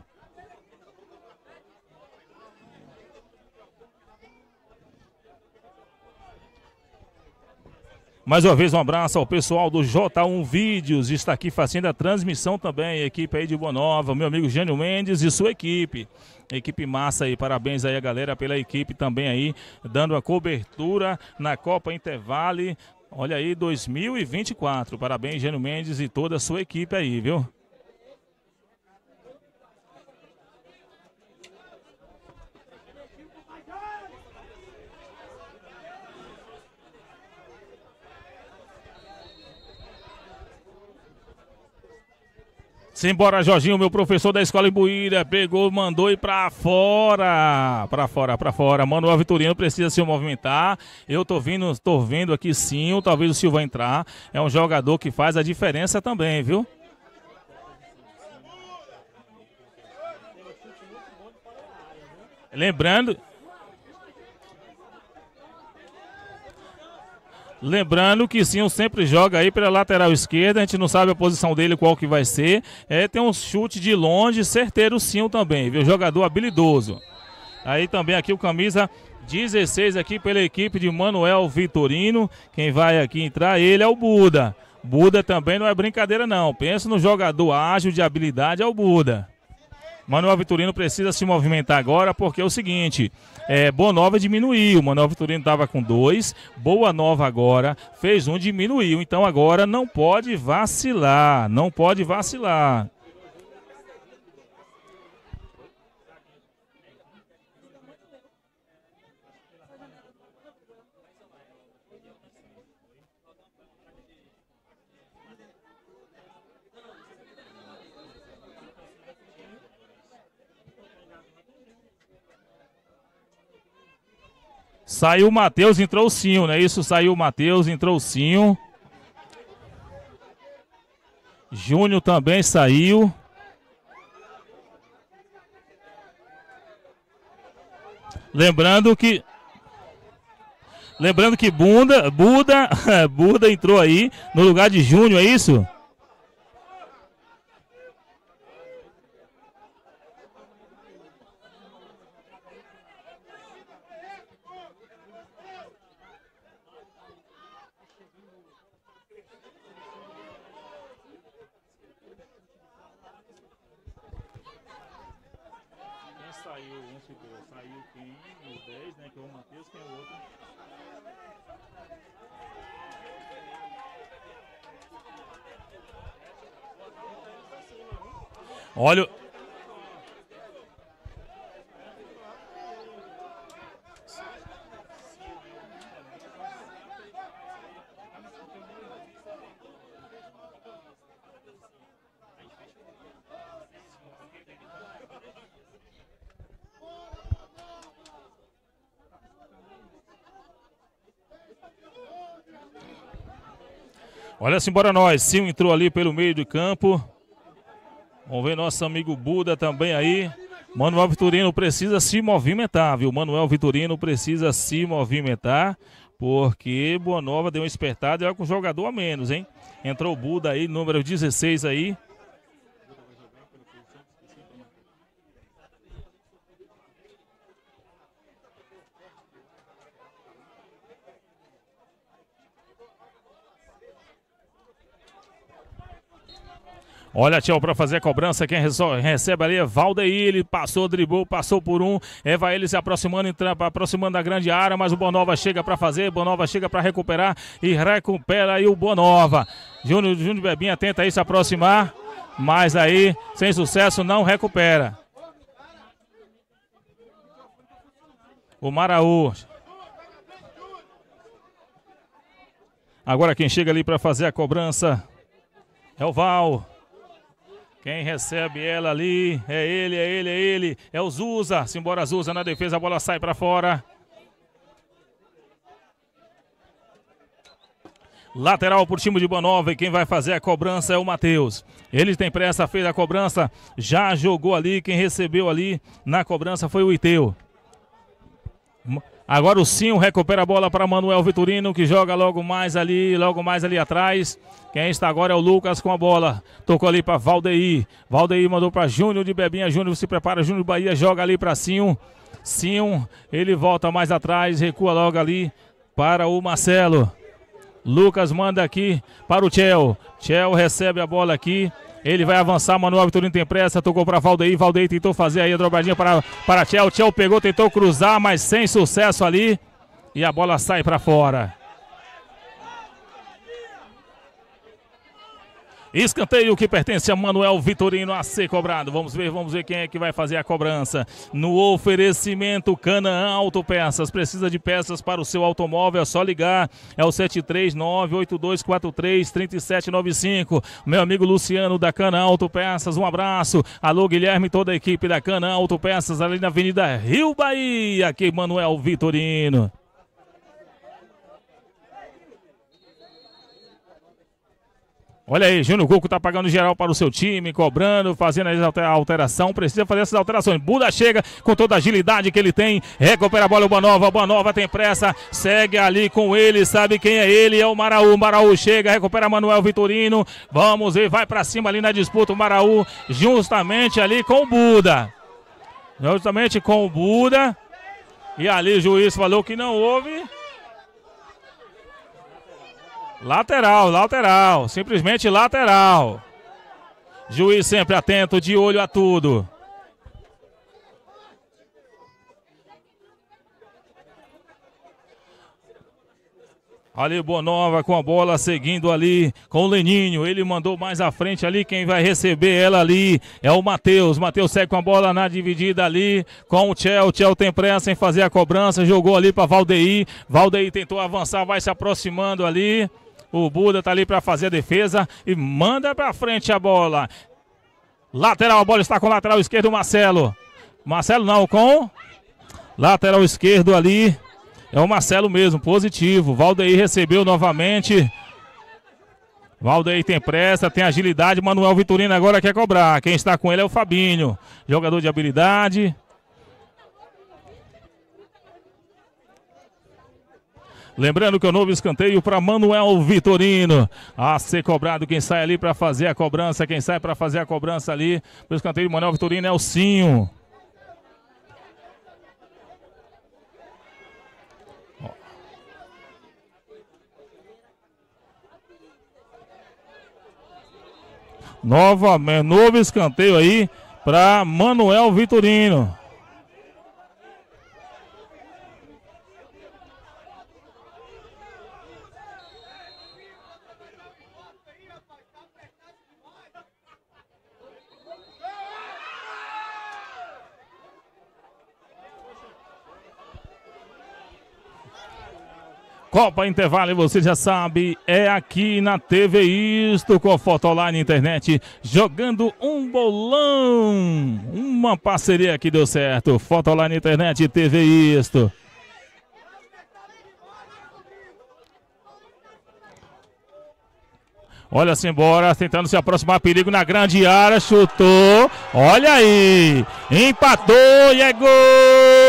Mais uma vez um abraço ao pessoal do J1 Vídeos, está aqui fazendo a transmissão também, equipe aí de Boa Nova, meu amigo Jânio Mendes e sua equipe. Equipe massa aí, parabéns aí a galera pela equipe também aí, dando a cobertura na Copa Intervale, olha aí, 2024. Parabéns, Jânio Mendes e toda a sua equipe aí, viu? Simbora, Jorginho, meu professor da escola Imbuíra. Pegou, mandou e pra fora. Pra fora, pra fora. Manuel Vitorino precisa se movimentar. Eu tô vindo, tô vendo aqui sim. Talvez o Silva entrar. É um jogador que faz a diferença também, viu? Lembrando, Lembrando que Sim sempre joga aí pela lateral esquerda, a gente não sabe a posição dele, qual que vai ser. É, tem um chute de longe, certeiro Sim também, viu? Jogador habilidoso. Aí também aqui o camisa 16 aqui pela equipe de Manuel Vitorino. Quem vai aqui entrar, ele é o Buda. Buda também não é brincadeira não. Pensa no jogador ágil de habilidade, é o Buda. Manuel Vitorino precisa se movimentar agora, porque é o seguinte: é, Boa Nova diminuiu. Manuel Vitorino estava com dois, Boa Nova agora fez um, diminuiu. Então agora não pode vacilar, não pode vacilar. Saiu o Matheus, entrou o Sinho, né? Isso, saiu o Matheus, entrou o Sinho. Júnior também saiu. Lembrando que Lembrando que Bunda, Buda, [LAUGHS] Buda entrou aí no lugar de Júnior, é isso? Olha. Olha-se embora nós. Sim, entrou ali pelo meio do campo. Vamos ver nosso amigo Buda também aí. Manuel Vitorino precisa se movimentar, viu? Manuel Vitorino precisa se movimentar, porque Boa Nova deu um espertado e olha com jogador a menos, hein? Entrou o Buda aí, número 16 aí. Olha, Tchau, para fazer a cobrança, quem recebe ali é Valdeir, ele passou, driblou, passou por um, Eva é, ele se aproximando, aproximando da grande área, mas o Bonova chega para fazer, Bonova chega para recuperar e recupera aí o Bonova. Júnior, Júnior Bebinha tenta aí se aproximar, mas aí, sem sucesso, não recupera. O Maraú Agora quem chega ali para fazer a cobrança é o Val. Quem recebe ela ali é ele, é ele, é ele. É o Zuza. Simbora Zuza na defesa, a bola sai para fora. Lateral por time de Bonova e quem vai fazer a cobrança é o Matheus. Ele tem pressa, fez a cobrança, já jogou ali. Quem recebeu ali na cobrança foi o Iteu. Agora o Sim recupera a bola para Manuel Vitorino, que joga logo mais ali, logo mais ali atrás. Quem está agora é o Lucas com a bola. Tocou ali para Valdeir. Valdeir mandou para Júnior de Bebinha. Júnior se prepara. Júnior Bahia joga ali para Cinho. Cinho, ele volta mais atrás, recua logo ali para o Marcelo. Lucas manda aqui para o Tchel. Tchel recebe a bola aqui. Ele vai avançar, Manuel Vitorino tem pressa, tocou para Valdeir, Valdeir tentou fazer aí a dobradinha para, para Tchel, Tchel pegou, tentou cruzar, mas sem sucesso ali, e a bola sai para fora. Escanteio que pertence a Manuel Vitorino a ser cobrado. Vamos ver, vamos ver quem é que vai fazer a cobrança. No oferecimento Canaã Autopeças. Precisa de peças para o seu automóvel, é só ligar. É o 73982433795. Meu amigo Luciano da Canaã Autopeças, um abraço. Alô Guilherme, toda a equipe da Canaã Autopeças ali na Avenida Rio Bahia. Aqui Manuel Vitorino. Olha aí, Júnior Cuco tá pagando geral para o seu time, cobrando, fazendo a alteração. Precisa fazer essas alterações. Buda chega com toda a agilidade que ele tem. Recupera a bola o Banova. Banova tem pressa. Segue ali com ele. Sabe quem é ele? É o Maraú. Maraú chega, recupera Manuel Vitorino. Vamos ver, vai para cima ali na disputa. O Maraú justamente ali com o Buda. Justamente com o Buda. E ali o juiz falou que não houve. Lateral, lateral. Simplesmente lateral. Juiz sempre atento, de olho a tudo. Ali Bonova com a bola seguindo ali com o Leninho. Ele mandou mais à frente ali. Quem vai receber ela ali é o Matheus. Matheus segue com a bola na dividida ali com o Tchel. O Tchel tem pressa em fazer a cobrança. Jogou ali para Valdeir. Valdeir tentou avançar, vai se aproximando ali. O Buda tá ali para fazer a defesa e manda para frente a bola. Lateral, a bola está com o lateral esquerdo, Marcelo. Marcelo não, com lateral esquerdo ali. É o Marcelo mesmo, positivo. Valdeir recebeu novamente. Valdeir tem pressa, tem agilidade. Manuel Vitorino agora quer cobrar. Quem está com ele é o Fabinho, jogador de habilidade. Lembrando que o novo escanteio para Manuel Vitorino. A ser cobrado quem sai ali para fazer a cobrança, quem sai para fazer a cobrança ali o escanteio de Manuel Vitorino é o Sinho. Novamente, novo escanteio aí para Manuel Vitorino. Copa Intervalo, você já sabe, é aqui na TV Isto, com a Foto Online Internet, jogando um bolão. Uma parceria que deu certo. Foto Online Internet e TV Isto. Olha-se embora, tentando se aproximar, perigo na grande área, chutou. Olha aí, empatou e é gol!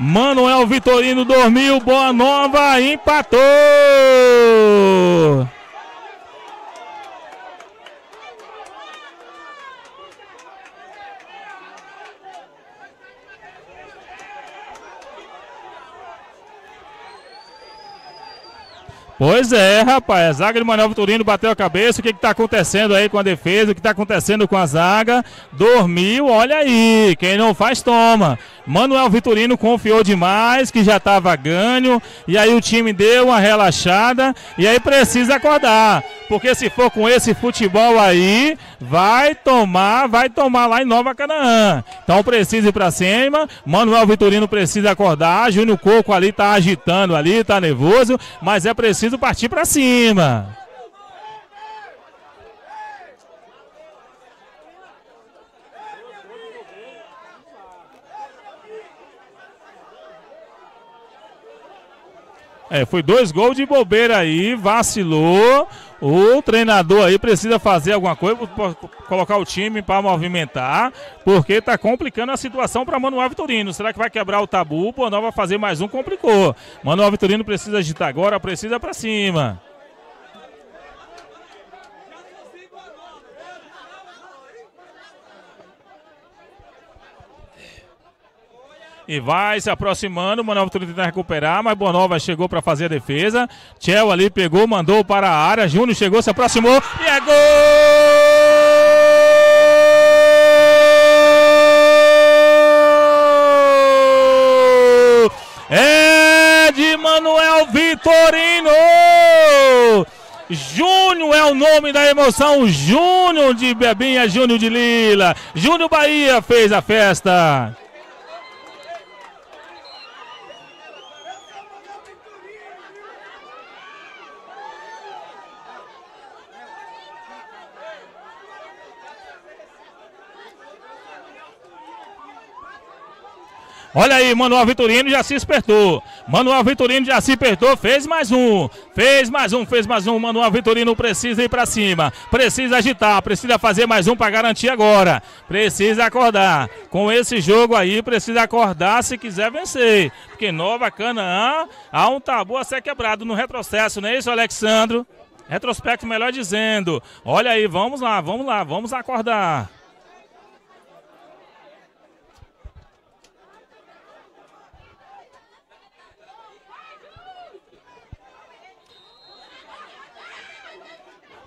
Manuel Vitorino dormiu, boa nova, empatou! Pois é, rapaz. A zaga de Manuel Vitorino bateu a cabeça. O que está acontecendo aí com a defesa? O que está acontecendo com a zaga? Dormiu, olha aí. Quem não faz, toma. Manuel Vitorino confiou demais, que já estava ganho. E aí o time deu uma relaxada. E aí precisa acordar. Porque se for com esse futebol aí, vai tomar, vai tomar lá em Nova Canaã. Então precisa ir para cima. Manuel Vitorino precisa acordar. Júnior Coco ali tá agitando ali, tá nervoso, mas é preciso partir para cima. É, foi dois gols de bobeira aí, vacilou. O treinador aí precisa fazer alguma coisa, colocar o time para movimentar, porque está complicando a situação para Manuel Vitorino. Será que vai quebrar o tabu? O não vai fazer mais um, complicou. Manuel Vitorino precisa agitar agora, precisa para cima. e vai se aproximando. Manoel tenta recuperar, mas nova chegou para fazer a defesa. Tchel ali pegou, mandou para a área. Júnior chegou, se aproximou e é gol! É de Manuel Vitorino! Júnior é o nome da emoção. Júnior de Bebinha, Júnior de Lila. Júnior Bahia fez a festa. Olha aí, Manuel Vitorino já se espertou. Manuel Vitorino já se espertou, fez mais um. Fez mais um, fez mais um. Manuel Vitorino precisa ir para cima. Precisa agitar, precisa fazer mais um para garantir agora. Precisa acordar. Com esse jogo aí, precisa acordar se quiser vencer. Porque Nova Canaã há um tabu a ser quebrado no retrocesso, não é isso, Alexandro? Retrospecto, melhor dizendo. Olha aí, vamos lá, vamos lá, vamos acordar.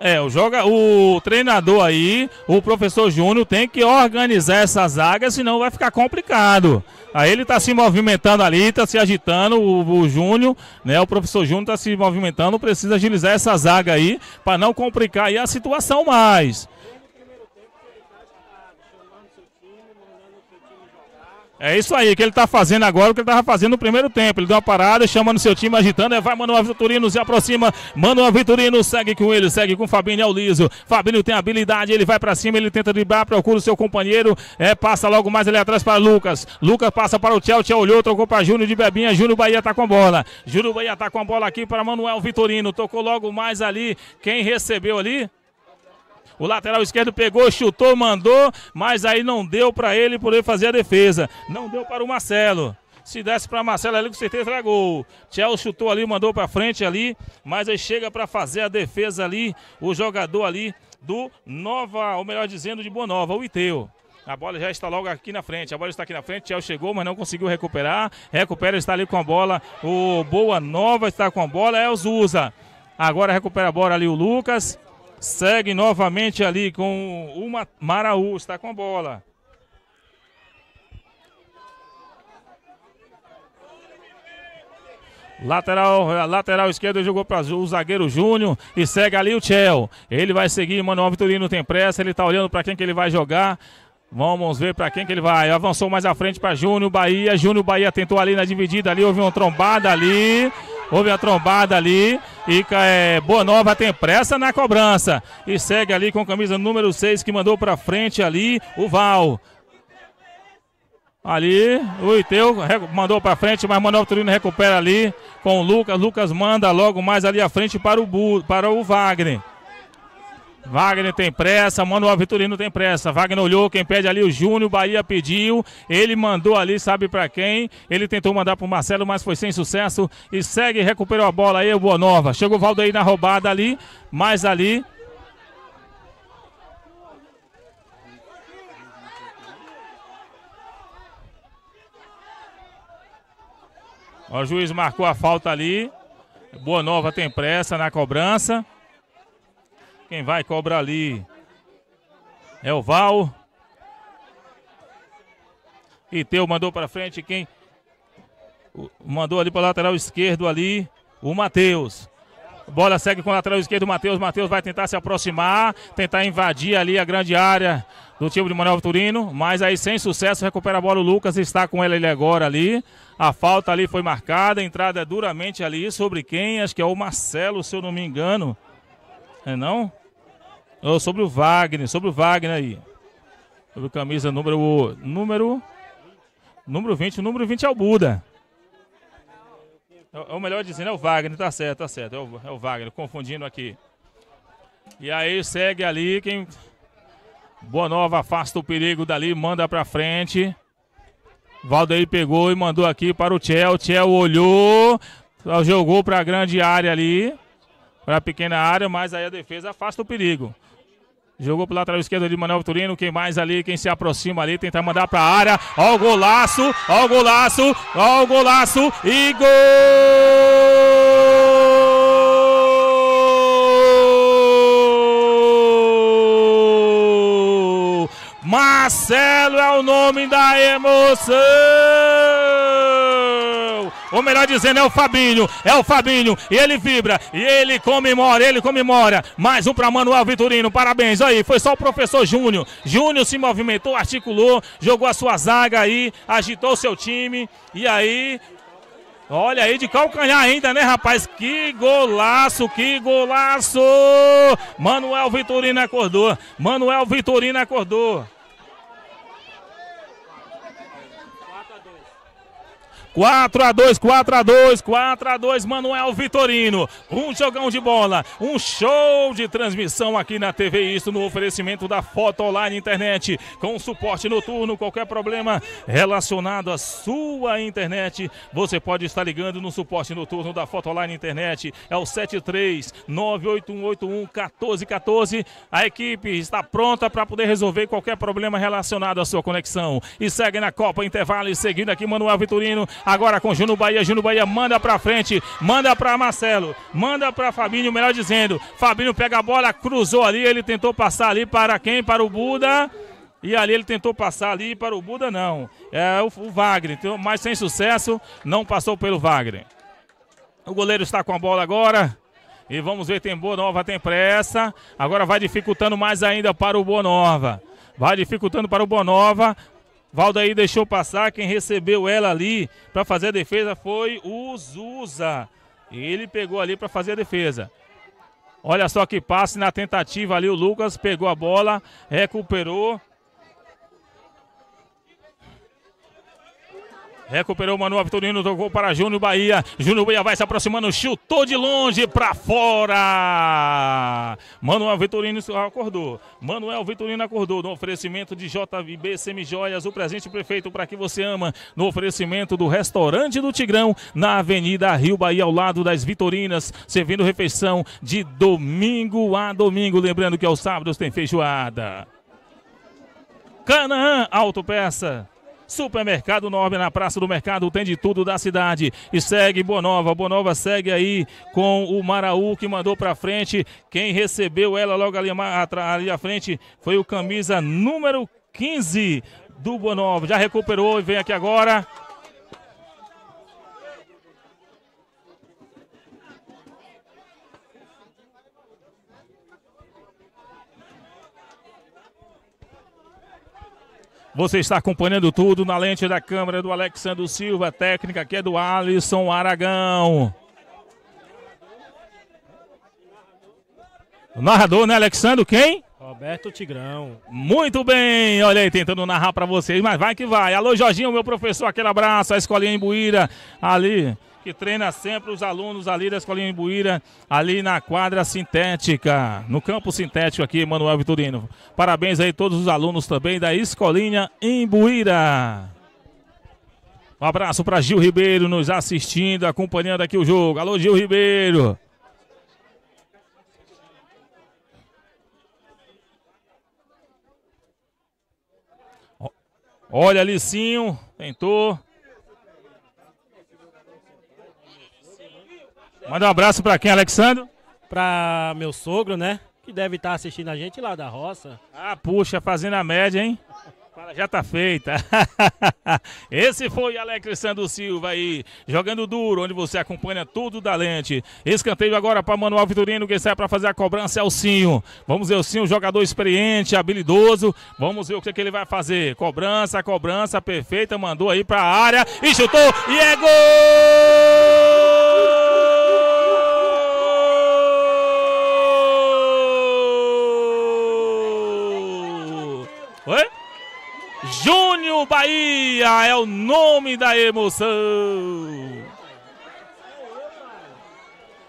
É, o, joga, o treinador aí, o professor Júnior, tem que organizar essa zaga, senão vai ficar complicado. Aí ele tá se movimentando ali, tá se agitando, o, o Júnior, né? O professor Júnior tá se movimentando, precisa agilizar essa zaga aí, para não complicar aí a situação mais. É isso aí, que ele está fazendo agora o que ele estava fazendo no primeiro tempo. Ele deu uma parada, chamando seu time, agitando. É, vai Manuel Vitorino, se aproxima. Manuel Vitorino segue com ele, segue com o Fabinho, é o liso. Fabinho tem habilidade, ele vai para cima, ele tenta driblar, procura o seu companheiro. É, passa logo mais ali atrás para Lucas. Lucas passa para o Chelsea, olhou, trocou para Júnior de Bebinha. Júnior Bahia tá com a bola. Júnior Bahia tá com a bola aqui para Manuel Vitorino. Tocou logo mais ali. Quem recebeu ali? O lateral esquerdo pegou, chutou, mandou, mas aí não deu para ele poder fazer a defesa. Não deu para o Marcelo. Se desse para Marcelo ali, com certeza era gol. Tchel chutou ali, mandou para frente ali, mas aí chega para fazer a defesa ali, o jogador ali do Nova, ou melhor dizendo, de Boa Nova, o Iteu. A bola já está logo aqui na frente. A bola está aqui na frente. Tchel chegou, mas não conseguiu recuperar. Recupera, está ali com a bola. O Boa Nova está com a bola. É Zusa. Agora recupera a bola ali o Lucas. Segue novamente ali com o Maraú, está com a bola. Lateral, lateral esquerdo jogou para o zagueiro Júnior e segue ali o Chel. Ele vai seguir, Manuel Vitorino tem pressa, ele está olhando para quem que ele vai jogar. Vamos ver para quem que ele vai. Avançou mais à frente para Júnior Bahia. Júnior Bahia tentou ali na dividida ali, houve uma trombada ali. Houve a trombada ali. E é, Boa Nova tem pressa na cobrança. E segue ali com camisa número 6 que mandou para frente ali o Val. Ali, o Iteu mandou para frente, mas Manuel Turino recupera ali com o Lucas. Lucas manda logo mais ali à frente para o, para o Wagner. Wagner tem pressa, Manuel Vitorino tem pressa. Wagner olhou, quem pede ali o Júnior, Bahia pediu, ele mandou ali, sabe para quem? Ele tentou mandar pro Marcelo, mas foi sem sucesso e segue, recuperou a bola aí o Boa Nova. Chegou o Valdeir na roubada ali, mas ali O juiz marcou a falta ali. Boa Nova tem pressa na cobrança. Quem vai cobrar ali é o Val. E Teu mandou para frente quem mandou ali para lateral esquerdo ali o Matheus. Bola segue com o lateral esquerdo, Matheus. Matheus vai tentar se aproximar, tentar invadir ali a grande área do time de Manuel Turino, mas aí sem sucesso recupera a bola o Lucas, está com ela ele agora ali. A falta ali foi marcada, A entrada é duramente ali sobre quem? Acho que é o Marcelo, se eu não me engano. É não? Oh, sobre o Wagner, sobre o Wagner aí. Sobre a camisa número. Número. Número 20. O número 20 é o Buda. É, é o melhor dizendo, é o Wagner, tá certo, tá certo. É o, é o Wagner, confundindo aqui. E aí segue ali quem. Boa Nova afasta o perigo dali, manda pra frente. Valdeir pegou e mandou aqui para o Tchel. Tchel olhou, jogou para a grande área ali, para a pequena área, mas aí a defesa afasta o perigo. Jogou pro lateral esquerdo de Manuel Turino. Quem mais ali? Quem se aproxima ali? Tenta mandar pra área. Ó o golaço! Ó o golaço! Ó o golaço! E gol! Marcelo é o nome da emoção! ou melhor dizendo, é o Fabinho, é o Fabinho, e ele vibra, e ele comemora, ele comemora. Mais um para Manuel Vitorino, parabéns aí. Foi só o professor Júnior. Júnior se movimentou, articulou, jogou a sua zaga aí, agitou o seu time, e aí Olha aí de calcanhar ainda, né, rapaz? Que golaço, que golaço! Manuel Vitorino acordou. Manuel Vitorino acordou. 4 a 2 4 a 2 4 a 2 Manuel Vitorino. Um jogão de bola, um show de transmissão aqui na TV Isso no oferecimento da Foto Online Internet, com suporte noturno, qualquer problema relacionado à sua internet, você pode estar ligando no suporte noturno da Foto Online Internet, é o 73 1414. A equipe está pronta para poder resolver qualquer problema relacionado à sua conexão. E segue na Copa Intervalo, seguindo aqui Manuel Vitorino Agora com Juno Bahia. Juno Bahia manda pra frente. Manda pra Marcelo. Manda pra Fabinho, melhor dizendo. Fabinho pega a bola, cruzou ali. Ele tentou passar ali para quem? Para o Buda. E ali ele tentou passar ali para o Buda, não. É o, o Wagner, então, mas sem sucesso, não passou pelo Wagner. O goleiro está com a bola agora. E vamos ver, tem Boa Nova, tem pressa. Agora vai dificultando mais ainda para o Boa Nova. Vai dificultando para o Bonova. Valdaí deixou passar, quem recebeu ela ali para fazer a defesa foi o Zuza. Ele pegou ali para fazer a defesa. Olha só que passe na tentativa ali, o Lucas pegou a bola, recuperou, Recuperou o Manuel Vitorino, tocou para Júnior Bahia. Júnior Bahia vai se aproximando, chutou de longe para fora. Manuel Vitorino acordou. Manuel Vitorino acordou no oferecimento de JB Semijoias, o presente prefeito para que você ama, no oferecimento do restaurante do Tigrão, na Avenida Rio Bahia, ao lado das Vitorinas, servindo refeição de domingo a domingo. Lembrando que aos sábados tem feijoada. Canaã Autopeça. Supermercado Nobre na Praça do Mercado tem de tudo da cidade. E segue Bonova. Bonova segue aí com o Maraú que mandou para frente. Quem recebeu ela logo ali, ali à frente foi o camisa número 15 do Bonova. Já recuperou e vem aqui agora. Você está acompanhando tudo na lente da câmera do Alexandre Silva, técnica que é do Alisson Aragão. O narrador, né, Alexandre? Quem? Roberto Tigrão. Muito bem, olha aí, tentando narrar para vocês, mas vai que vai. Alô, Jorginho, meu professor, aquele abraço, a escolinha em ali que treina sempre os alunos ali da Escolinha Imbuíra, ali na quadra sintética, no campo sintético aqui, Manuel Vitorino. Parabéns aí a todos os alunos também da Escolinha Imbuíra. Um abraço para Gil Ribeiro nos assistindo, acompanhando aqui o jogo. Alô, Gil Ribeiro. Olha, Licinho, tentou. Manda um abraço para quem, Alexandre? Para meu sogro, né? Que deve estar tá assistindo a gente lá da roça. Ah, puxa, fazendo a média, hein? já tá feita. [LAUGHS] Esse foi Alexandre Silva aí, jogando duro, onde você acompanha tudo da lente. Escanteio agora para Manuel Vitorino, quem sai para fazer a cobrança é o Cinho. Vamos ver o Cinho, jogador experiente, habilidoso. Vamos ver o que, é que ele vai fazer. Cobrança, cobrança perfeita, mandou aí para a área e chutou e é gol! Oi? Júnior Bahia é o nome da emoção.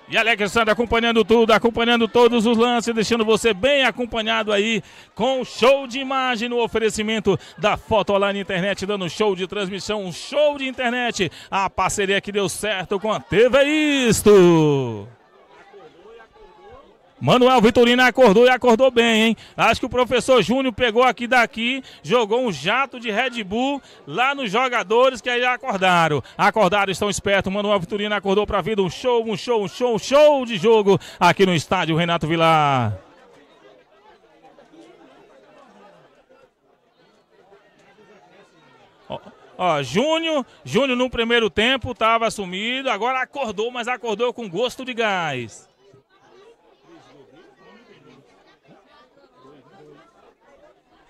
E Alex acompanhando tudo, acompanhando todos os lances, deixando você bem acompanhado aí com o show de imagem no oferecimento da Foto Online Internet, dando show de transmissão, um show de internet. A parceria que deu certo com a TV Isto. Manuel Vitorino acordou e acordou bem, hein? Acho que o professor Júnior pegou aqui daqui, jogou um jato de Red Bull lá nos jogadores que aí acordaram. Acordaram, estão espertos. Manuel Vitorino acordou para vida. Um show, um show, um show, um show de jogo aqui no estádio Renato Vilar. Ó, ó, Júnior, Júnior no primeiro tempo estava sumido, agora acordou, mas acordou com gosto de gás.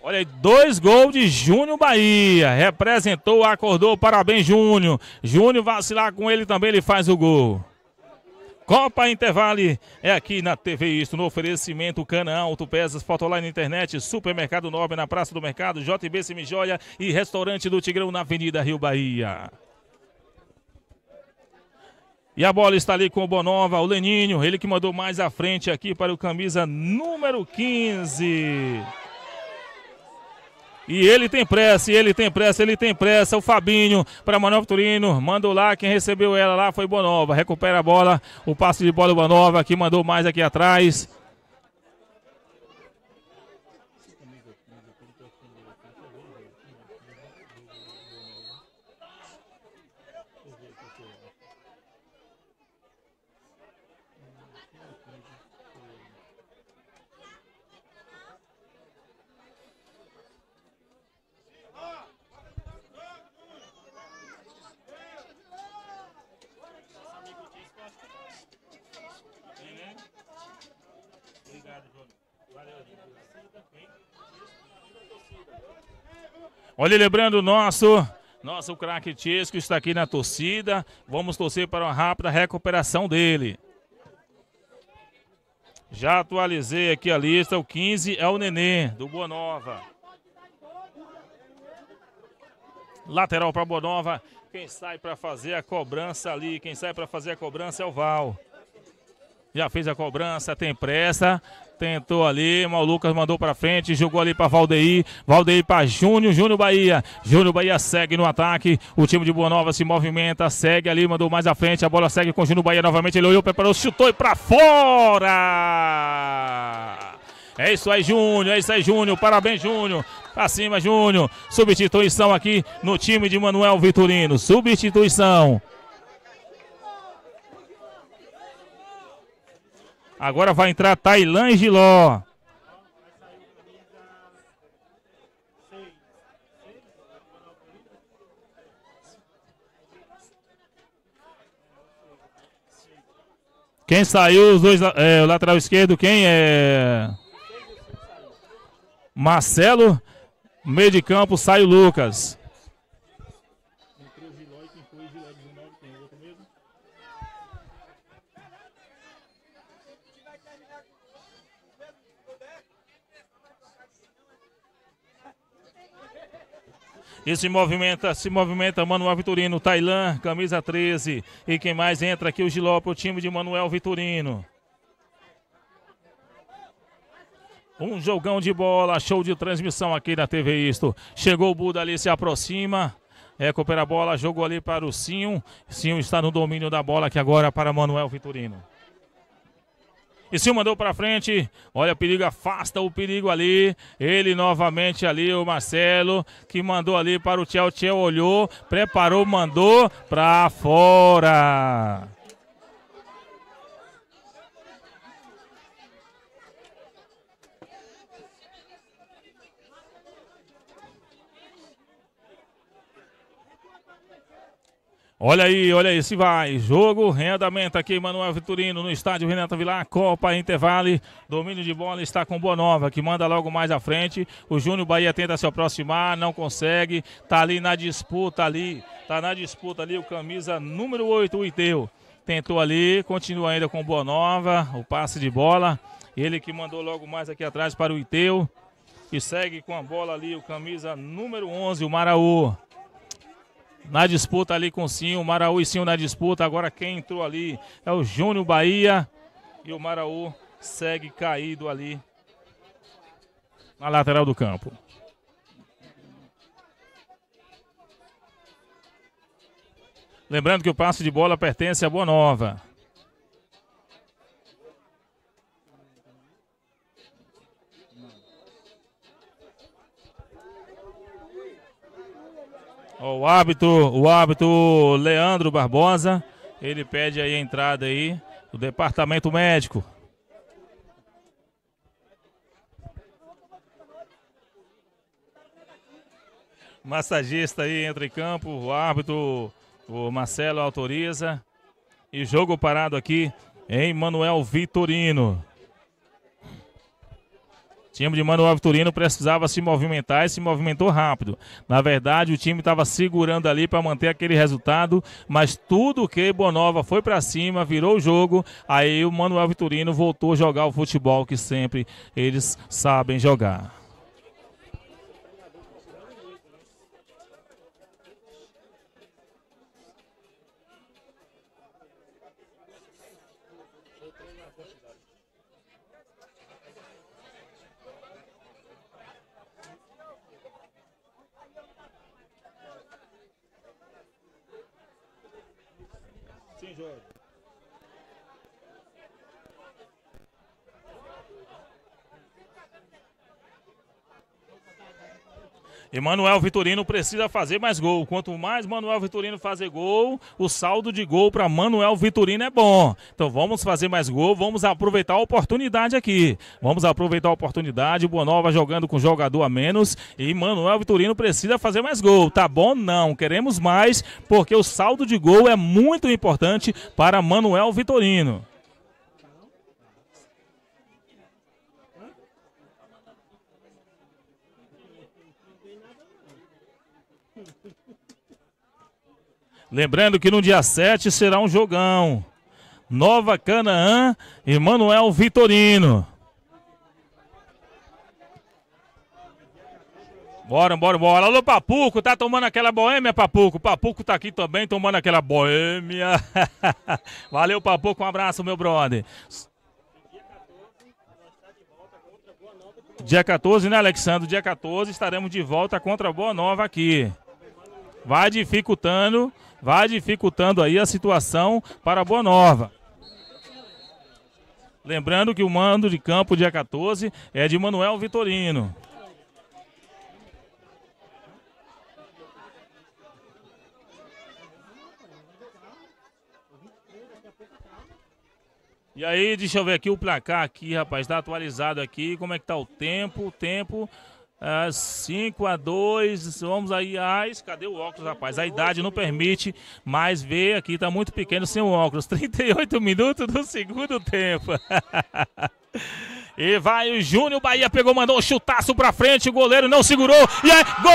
Olha aí, dois gols de Júnior Bahia. Representou, acordou, parabéns, Júnior. Júnior vacilar com ele também, ele faz o gol. Copa Intervale é aqui na TV Isto, no oferecimento Cana Alto, Pesas, Fotoline Internet, Supermercado Nobre na Praça do Mercado, JB Semijoia e Restaurante do Tigrão na Avenida Rio Bahia. E a bola está ali com o Bonova, o Leninho, ele que mandou mais à frente aqui para o camisa número 15. E ele tem pressa, ele tem pressa, ele tem pressa. O Fabinho para Manoel Turino. Mandou lá. Quem recebeu ela lá foi Bonova. Recupera a bola. O passe de bola do Bonova que mandou mais aqui atrás. Olha, lembrando o nosso. Nosso craque Tiesco está aqui na torcida. Vamos torcer para uma rápida recuperação dele. Já atualizei aqui a lista. O 15 é o Nenê, do Boa Nova. Lateral para Boa Nova. Quem sai para fazer a cobrança ali, quem sai para fazer a cobrança é o Val. Já fez a cobrança, tem pressa tentou ali, mas o Lucas mandou para frente, jogou ali para Valdeir, Valdeir para Júnior, Júnior Bahia. Júnior Bahia segue no ataque, o time de Boa Nova se movimenta, segue ali, mandou mais à frente, a bola segue com Júnior Bahia novamente, ele olhou, preparou, chutou e para fora! É isso aí, Júnior. É isso aí, Júnior. Parabéns, Júnior. Pra cima, Júnior. Substituição aqui no time de Manuel Vitorino. Substituição. Agora vai entrar e Giló. Quem saiu? Os dois, é, o lateral esquerdo, quem é? Marcelo. Meio de campo sai o Lucas. E se movimenta, se movimenta Manuel Vitorino, Tailã, camisa 13. E quem mais entra aqui? O Giló para o time de Manuel Vitorino. Um jogão de bola, show de transmissão aqui na TV Isto. Chegou o Buda ali, se aproxima. Recupera é, a bola, jogou ali para o Sinho. Sinho está no domínio da bola aqui agora para Manuel Vitorino. E se mandou para frente. Olha o perigo, afasta o perigo ali. Ele novamente ali, o Marcelo, que mandou ali para o Tchel. Tchel olhou, preparou, mandou para fora. Olha aí, olha aí, se vai. Jogo, rendamento aqui, Manuel Vitorino no estádio Renata Vilar, Copa Intervale. Domínio de bola está com Boa Nova, que manda logo mais à frente. O Júnior Bahia tenta se aproximar, não consegue. Tá ali na disputa ali, tá na disputa ali o camisa número 8, o Iteu. Tentou ali, continua ainda com Boa Nova, o passe de bola. Ele que mandou logo mais aqui atrás para o Iteu. E segue com a bola ali o camisa número 11, o Maraú na disputa ali com o Sinho, Maraú e Sinho na disputa. Agora quem entrou ali é o Júnior Bahia e o Maraú segue caído ali na lateral do campo. Lembrando que o passe de bola pertence à Boa Nova. Ó, o hábito, o hábito Leandro Barbosa, ele pede aí a entrada aí do departamento médico. Massagista aí entra em campo, o árbitro, o Marcelo autoriza. E jogo parado aqui em Manuel Vitorino time de Manuel Vitorino precisava se movimentar e se movimentou rápido. Na verdade, o time estava segurando ali para manter aquele resultado, mas tudo que Bonova foi para cima, virou o jogo, aí o Manuel Vitorino voltou a jogar o futebol que sempre eles sabem jogar. E Manuel Vitorino precisa fazer mais gol. Quanto mais Manuel Vitorino fazer gol, o saldo de gol para Manuel Vitorino é bom. Então vamos fazer mais gol, vamos aproveitar a oportunidade aqui. Vamos aproveitar a oportunidade. Boa Nova jogando com jogador a menos. E Manuel Vitorino precisa fazer mais gol. Tá bom? Não. Queremos mais, porque o saldo de gol é muito importante para Manuel Vitorino. Lembrando que no dia 7 será um jogão. Nova Canaã e Manuel Vitorino. Bora, bora, bora. Alô, Papuco, tá tomando aquela boêmia, Papuco? Papuco tá aqui também tomando aquela boêmia. [LAUGHS] Valeu, Papuco, um abraço, meu brother. Dia 14, né, Alexandre? Dia 14 estaremos de volta contra a Boa Nova aqui. Vai dificultando vai dificultando aí a situação para Boa Nova. Lembrando que o mando de campo dia 14 é de Manuel Vitorino. E aí, deixa eu ver aqui o placar aqui, rapaz, tá atualizado aqui, como é que tá o tempo, o tempo 5 ah, a 2 vamos aí, ai, cadê o óculos, rapaz? A idade não permite, mais ver aqui, tá muito pequeno sem o óculos. 38 [LAUGHS] minutos do segundo tempo. [LAUGHS] e vai o Júnior, Bahia pegou, mandou um chutaço pra frente, o goleiro não segurou, e é gol!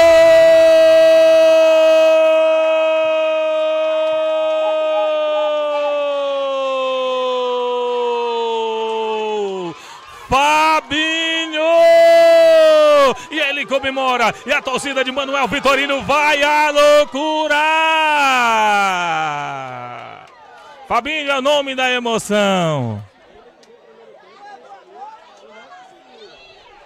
Fabinho! e ele comemora. E a torcida de Manuel Vitorino vai à loucura! Fabinho é o nome da emoção.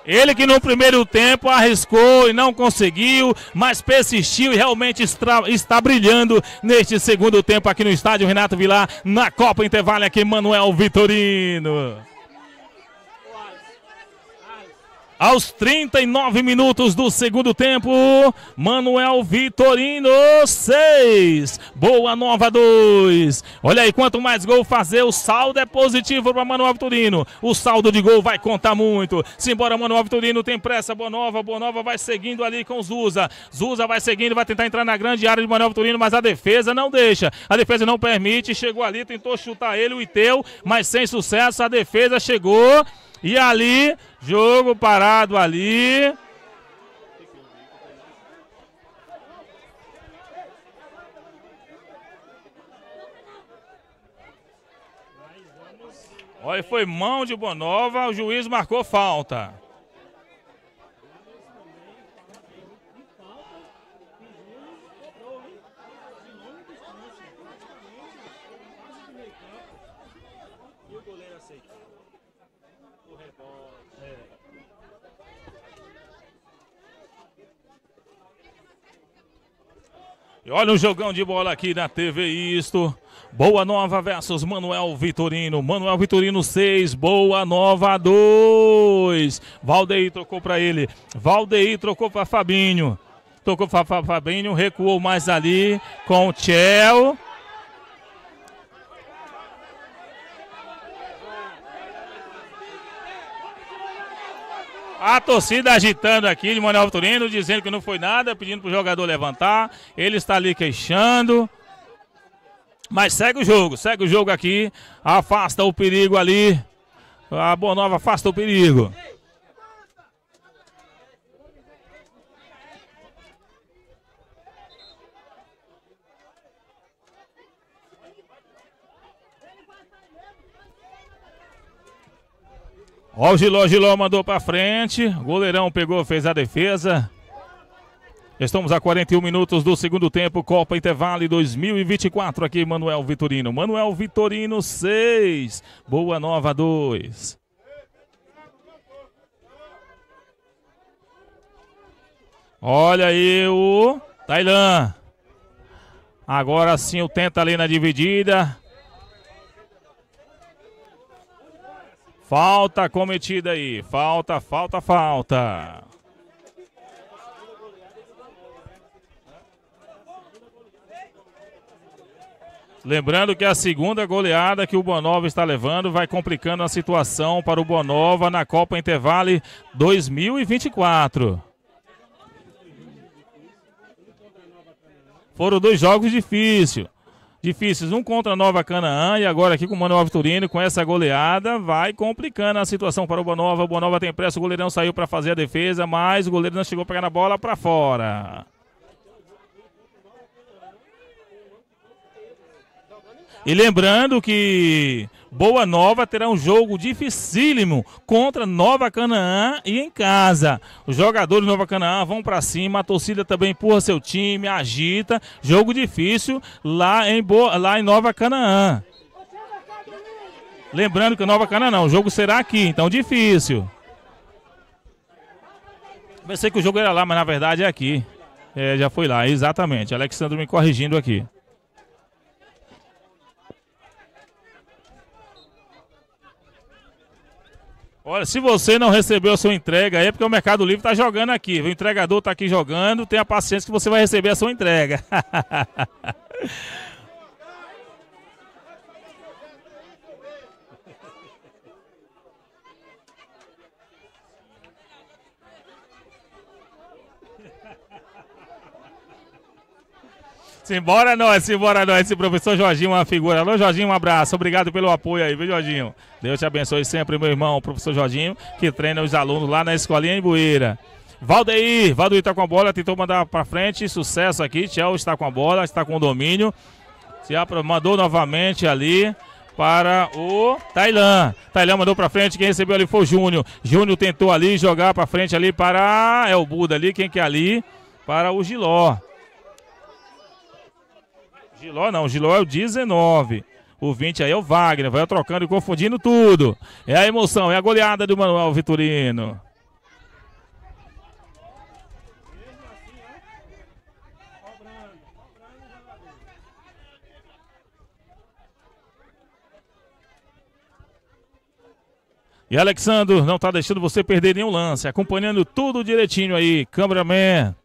Ele que no primeiro tempo arriscou e não conseguiu, mas persistiu e realmente está, está brilhando neste segundo tempo aqui no estádio Renato Vilar, na Copa Intervale aqui, Manuel Vitorino. aos 39 minutos do segundo tempo, Manuel Vitorino 6, Boa Nova 2. Olha aí, quanto mais gol fazer, o saldo é positivo para Manuel Vitorino. O saldo de gol vai contar muito. Simbora, Manuel Vitorino tem pressa, Boa Nova, Boa Nova vai seguindo ali com Zuza. Zuza vai seguindo, vai tentar entrar na grande área de Manuel Vitorino, mas a defesa não deixa. A defesa não permite, chegou ali, tentou chutar ele, o Iteu, mas sem sucesso. A defesa chegou. E ali, jogo parado ali. Olha, foi mão de Bonova, o juiz marcou falta. E olha um jogão de bola aqui na TV Isto. Boa Nova versus Manuel Vitorino. Manuel Vitorino 6, Boa Nova 2. Valdeir trocou para ele. Valdeir trocou para Fabinho. Tocou para Fabinho, recuou mais ali com o Tchel. A torcida agitando aqui de Manuel Turino, dizendo que não foi nada, pedindo pro jogador levantar. Ele está ali queixando. Mas segue o jogo, segue o jogo aqui. Afasta o perigo ali. A Bonova afasta o perigo. Ó, o Giló, Giló mandou pra frente. Goleirão pegou, fez a defesa. Estamos a 41 minutos do segundo tempo, Copa Intervale 2024 aqui, Manuel Vitorino. Manuel Vitorino 6, Boa Nova 2. Olha aí o Tailan. Agora sim o tenta ali na dividida. Falta cometida aí. Falta, falta, falta. Lembrando que a segunda goleada que o Bonova está levando vai complicando a situação para o Bonova na Copa Intervale 2024. Foram dois jogos difíceis difíceis. Um contra Nova Canaã e agora aqui com o Manuel Vitorino, com essa goleada. Vai complicando a situação para o Bonova. O Bonova tem pressa, o goleirão saiu para fazer a defesa, mas o goleiro não chegou a pegar na bola para fora. E lembrando que Boa Nova terá um jogo dificílimo contra Nova Canaã e em casa. Os jogadores de Nova Canaã vão para cima, a torcida também empurra seu time, agita. Jogo difícil lá em, Boa, lá em Nova Canaã. Lembrando que Nova Canaã não, o jogo será aqui, então difícil. Pensei que o jogo era lá, mas na verdade é aqui. É, já foi lá, exatamente. Alexandre me corrigindo aqui. Olha, se você não recebeu a sua entrega, é porque o Mercado Livre está jogando aqui. O entregador está aqui jogando. Tenha paciência que você vai receber a sua entrega. [LAUGHS] Simbora nós, simbora nós. Esse professor Jorginho é uma figura. Alô, Jorginho, um abraço. Obrigado pelo apoio aí, viu, Jorginho? Deus te abençoe sempre, meu irmão, o professor Jorginho, que treina os alunos lá na escolinha em Bueira. Valdeir, Valdeir tá com a bola, tentou mandar para frente, sucesso aqui. Tchau está com a bola, está com o domínio. Se mandou novamente ali para o Tailã. Tailã mandou para frente, quem recebeu ali foi o Júnior. Júnior tentou ali jogar para frente ali para é o Buda ali, quem que é ali? Para o Giló. Giló não, Giló é o 19. O 20 aí é o Wagner, vai trocando e confundindo tudo. É a emoção, é a goleada do Manuel Vitorino. E Alexandro não está deixando você perder nenhum lance, acompanhando tudo direitinho aí, cameraman.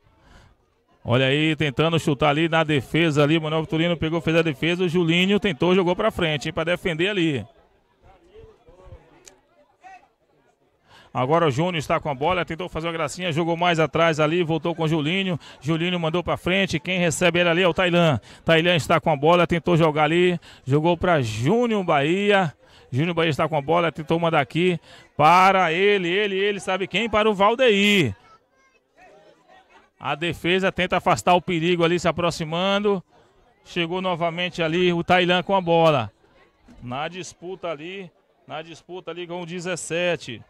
Olha aí, tentando chutar ali na defesa ali. Manuel Vitorino pegou, fez a defesa. O Julinho tentou, jogou pra frente, para defender ali. Agora o Júnior está com a bola, tentou fazer uma gracinha, jogou mais atrás ali, voltou com o Julinho. Julinho mandou para frente, quem recebe ele ali é o Tailan. Tailan está com a bola, tentou jogar ali, jogou para Júnior Bahia. Júnior Bahia está com a bola, tentou mandar aqui para ele, ele, ele, sabe quem? Para o Valdeir. A defesa tenta afastar o perigo ali, se aproximando. Chegou novamente ali o Tailã com a bola. Na disputa ali, na disputa ali com o 17.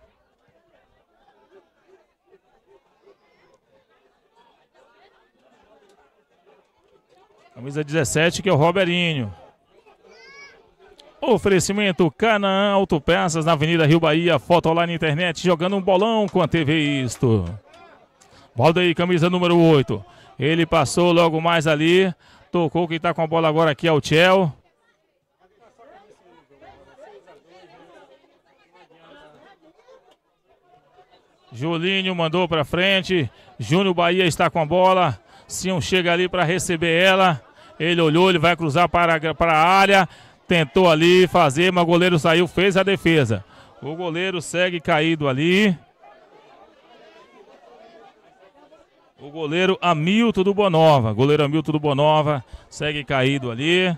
Camisa 17 que é o Roberinho. Oferecimento Canaã Autopeças na Avenida Rio Bahia, foto online na internet, jogando um bolão com a TV Isto. Valdeir, camisa número 8. Ele passou logo mais ali. Tocou quem está com a bola agora aqui é o Tchel. Julinho mandou para frente. Júnior Bahia está com a bola. Sion chega ali para receber ela. Ele olhou, ele vai cruzar para, para a área. Tentou ali fazer, mas o goleiro saiu, fez a defesa. O goleiro segue caído ali. O goleiro Hamilton do Bonova. Goleiro Hamilton do Bonova segue caído ali.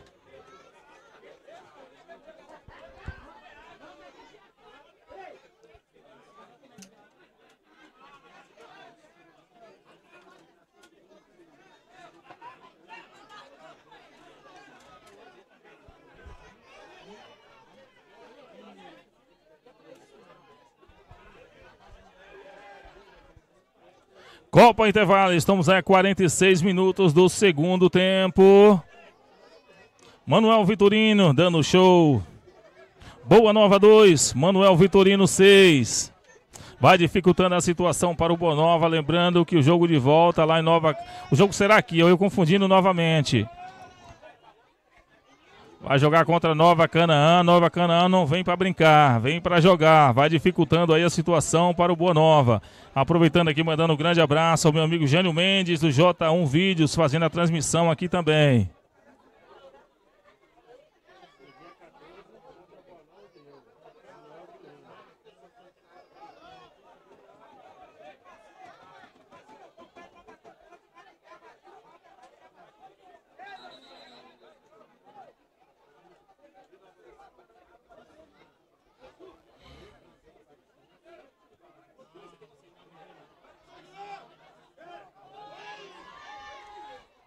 Copa Intervalo, estamos a 46 minutos do segundo tempo. Manuel Vitorino dando show. Boa Nova 2, Manuel Vitorino 6. Vai dificultando a situação para o Bonova, lembrando que o jogo de volta lá em Nova, o jogo será aqui, eu confundindo novamente. Vai jogar contra Nova Canaã. Nova Canaã não vem para brincar, vem para jogar. Vai dificultando aí a situação para o Boa Nova. Aproveitando aqui, mandando um grande abraço ao meu amigo Jânio Mendes do J1 Vídeos, fazendo a transmissão aqui também.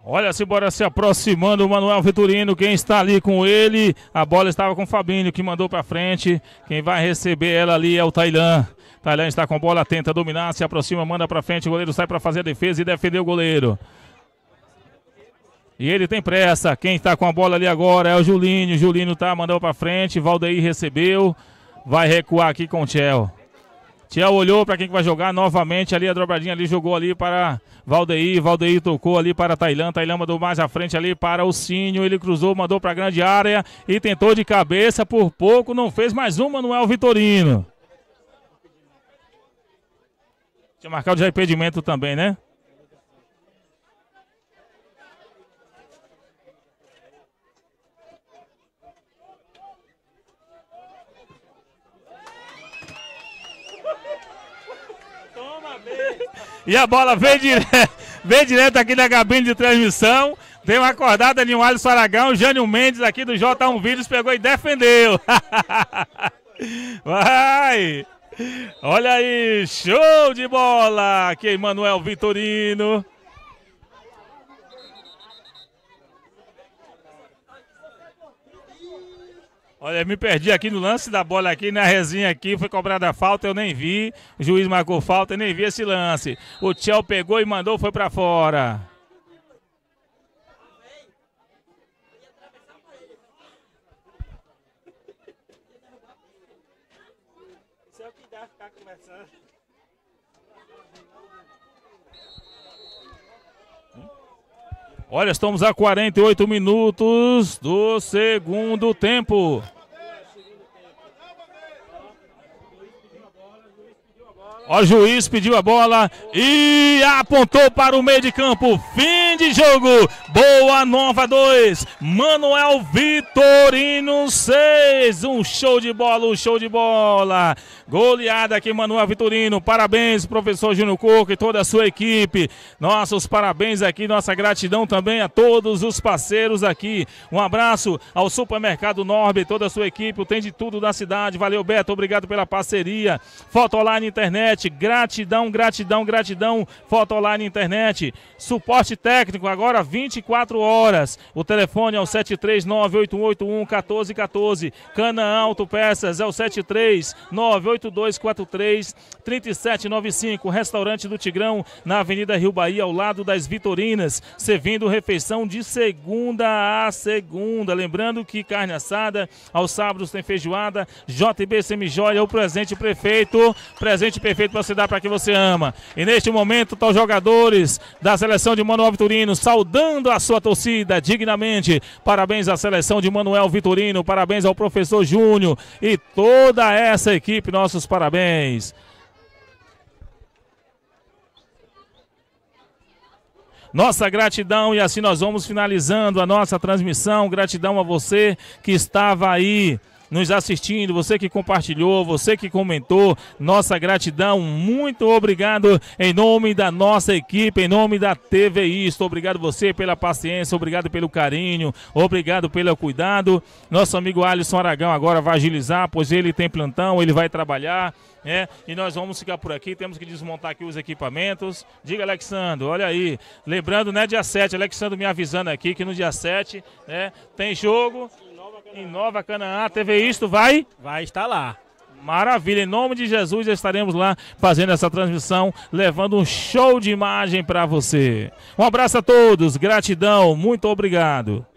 Olha, se bora se aproximando o Manuel Vitorino, quem está ali com ele. A bola estava com o Fabinho, que mandou para frente. Quem vai receber ela ali é o Tailã. Tailã está com a bola, tenta dominar, se aproxima, manda para frente. O goleiro sai para fazer a defesa e defender o goleiro. E ele tem pressa. Quem está com a bola ali agora é o Julinho. Julinho tá, mandou para frente. Valdeir recebeu. Vai recuar aqui com o Tchel. Tiel olhou para quem que vai jogar novamente ali, a dobradinha ali, jogou ali para Valdeir, Valdeir tocou ali para Tailã, Tailã mandou mais à frente ali para o Sinho, ele cruzou, mandou para a grande área e tentou de cabeça, por pouco não fez mais um Manuel Vitorino. Tinha marcado já impedimento também, né? E a bola vem, [LAUGHS] vem direto aqui da cabine de transmissão. Deu uma acordada de um Alisson Aragão. Jânio Mendes aqui do J1 Vídeos pegou e defendeu. [LAUGHS] Vai! Olha aí, show de bola! Aqui é Manuel Vitorino. Olha, me perdi aqui no lance da bola aqui, na resinha aqui, foi cobrada a falta, eu nem vi. O juiz marcou falta, eu nem vi esse lance. O Tchel pegou e mandou, foi para fora. Olha, estamos a 48 minutos do segundo tempo. O juiz pediu a bola e apontou para o meio de campo. Fim de jogo. Boa Nova 2. Manuel Vitorino 6. Um show de bola, um show de bola. Goleada aqui, Manuel Vitorino. Parabéns, professor Júnior Coco e toda a sua equipe. Nossos parabéns aqui, nossa gratidão também a todos os parceiros aqui. Um abraço ao Supermercado Norbe, toda a sua equipe. Tem de tudo da cidade. Valeu, Beto. Obrigado pela parceria. Foto online internet Internet. Gratidão, gratidão, gratidão. Foto Online Internet. Suporte técnico agora 24 horas. O telefone é o 739-881-1414. auto peças é o 739-8243-3795. Restaurante do Tigrão na Avenida Rio Bahia, ao lado das Vitorinas. Servindo refeição de segunda a segunda. Lembrando que carne assada, aos sábados tem feijoada. JB é o presente prefeito. Presente prefeito feito pela cidade para que você ama. E neste momento, estão tá os jogadores da seleção de Manuel Vitorino saudando a sua torcida dignamente. Parabéns à seleção de Manuel Vitorino, parabéns ao professor Júnior e toda essa equipe, nossos parabéns. Nossa gratidão e assim nós vamos finalizando a nossa transmissão. Gratidão a você que estava aí nos assistindo, você que compartilhou, você que comentou. Nossa gratidão, muito obrigado em nome da nossa equipe, em nome da TV estou Obrigado você pela paciência, obrigado pelo carinho, obrigado pelo cuidado. Nosso amigo Alisson Aragão agora vai agilizar, pois ele tem plantão, ele vai trabalhar. É, e nós vamos ficar por aqui, temos que desmontar aqui os equipamentos. Diga, Alexandre, olha aí. Lembrando, né, dia 7, Alexandre me avisando aqui que no dia 7, né, tem jogo em Nova Canaã. A TV Isto vai? Vai estar lá. Maravilha, em nome de Jesus estaremos lá fazendo essa transmissão, levando um show de imagem para você. Um abraço a todos, gratidão, muito obrigado.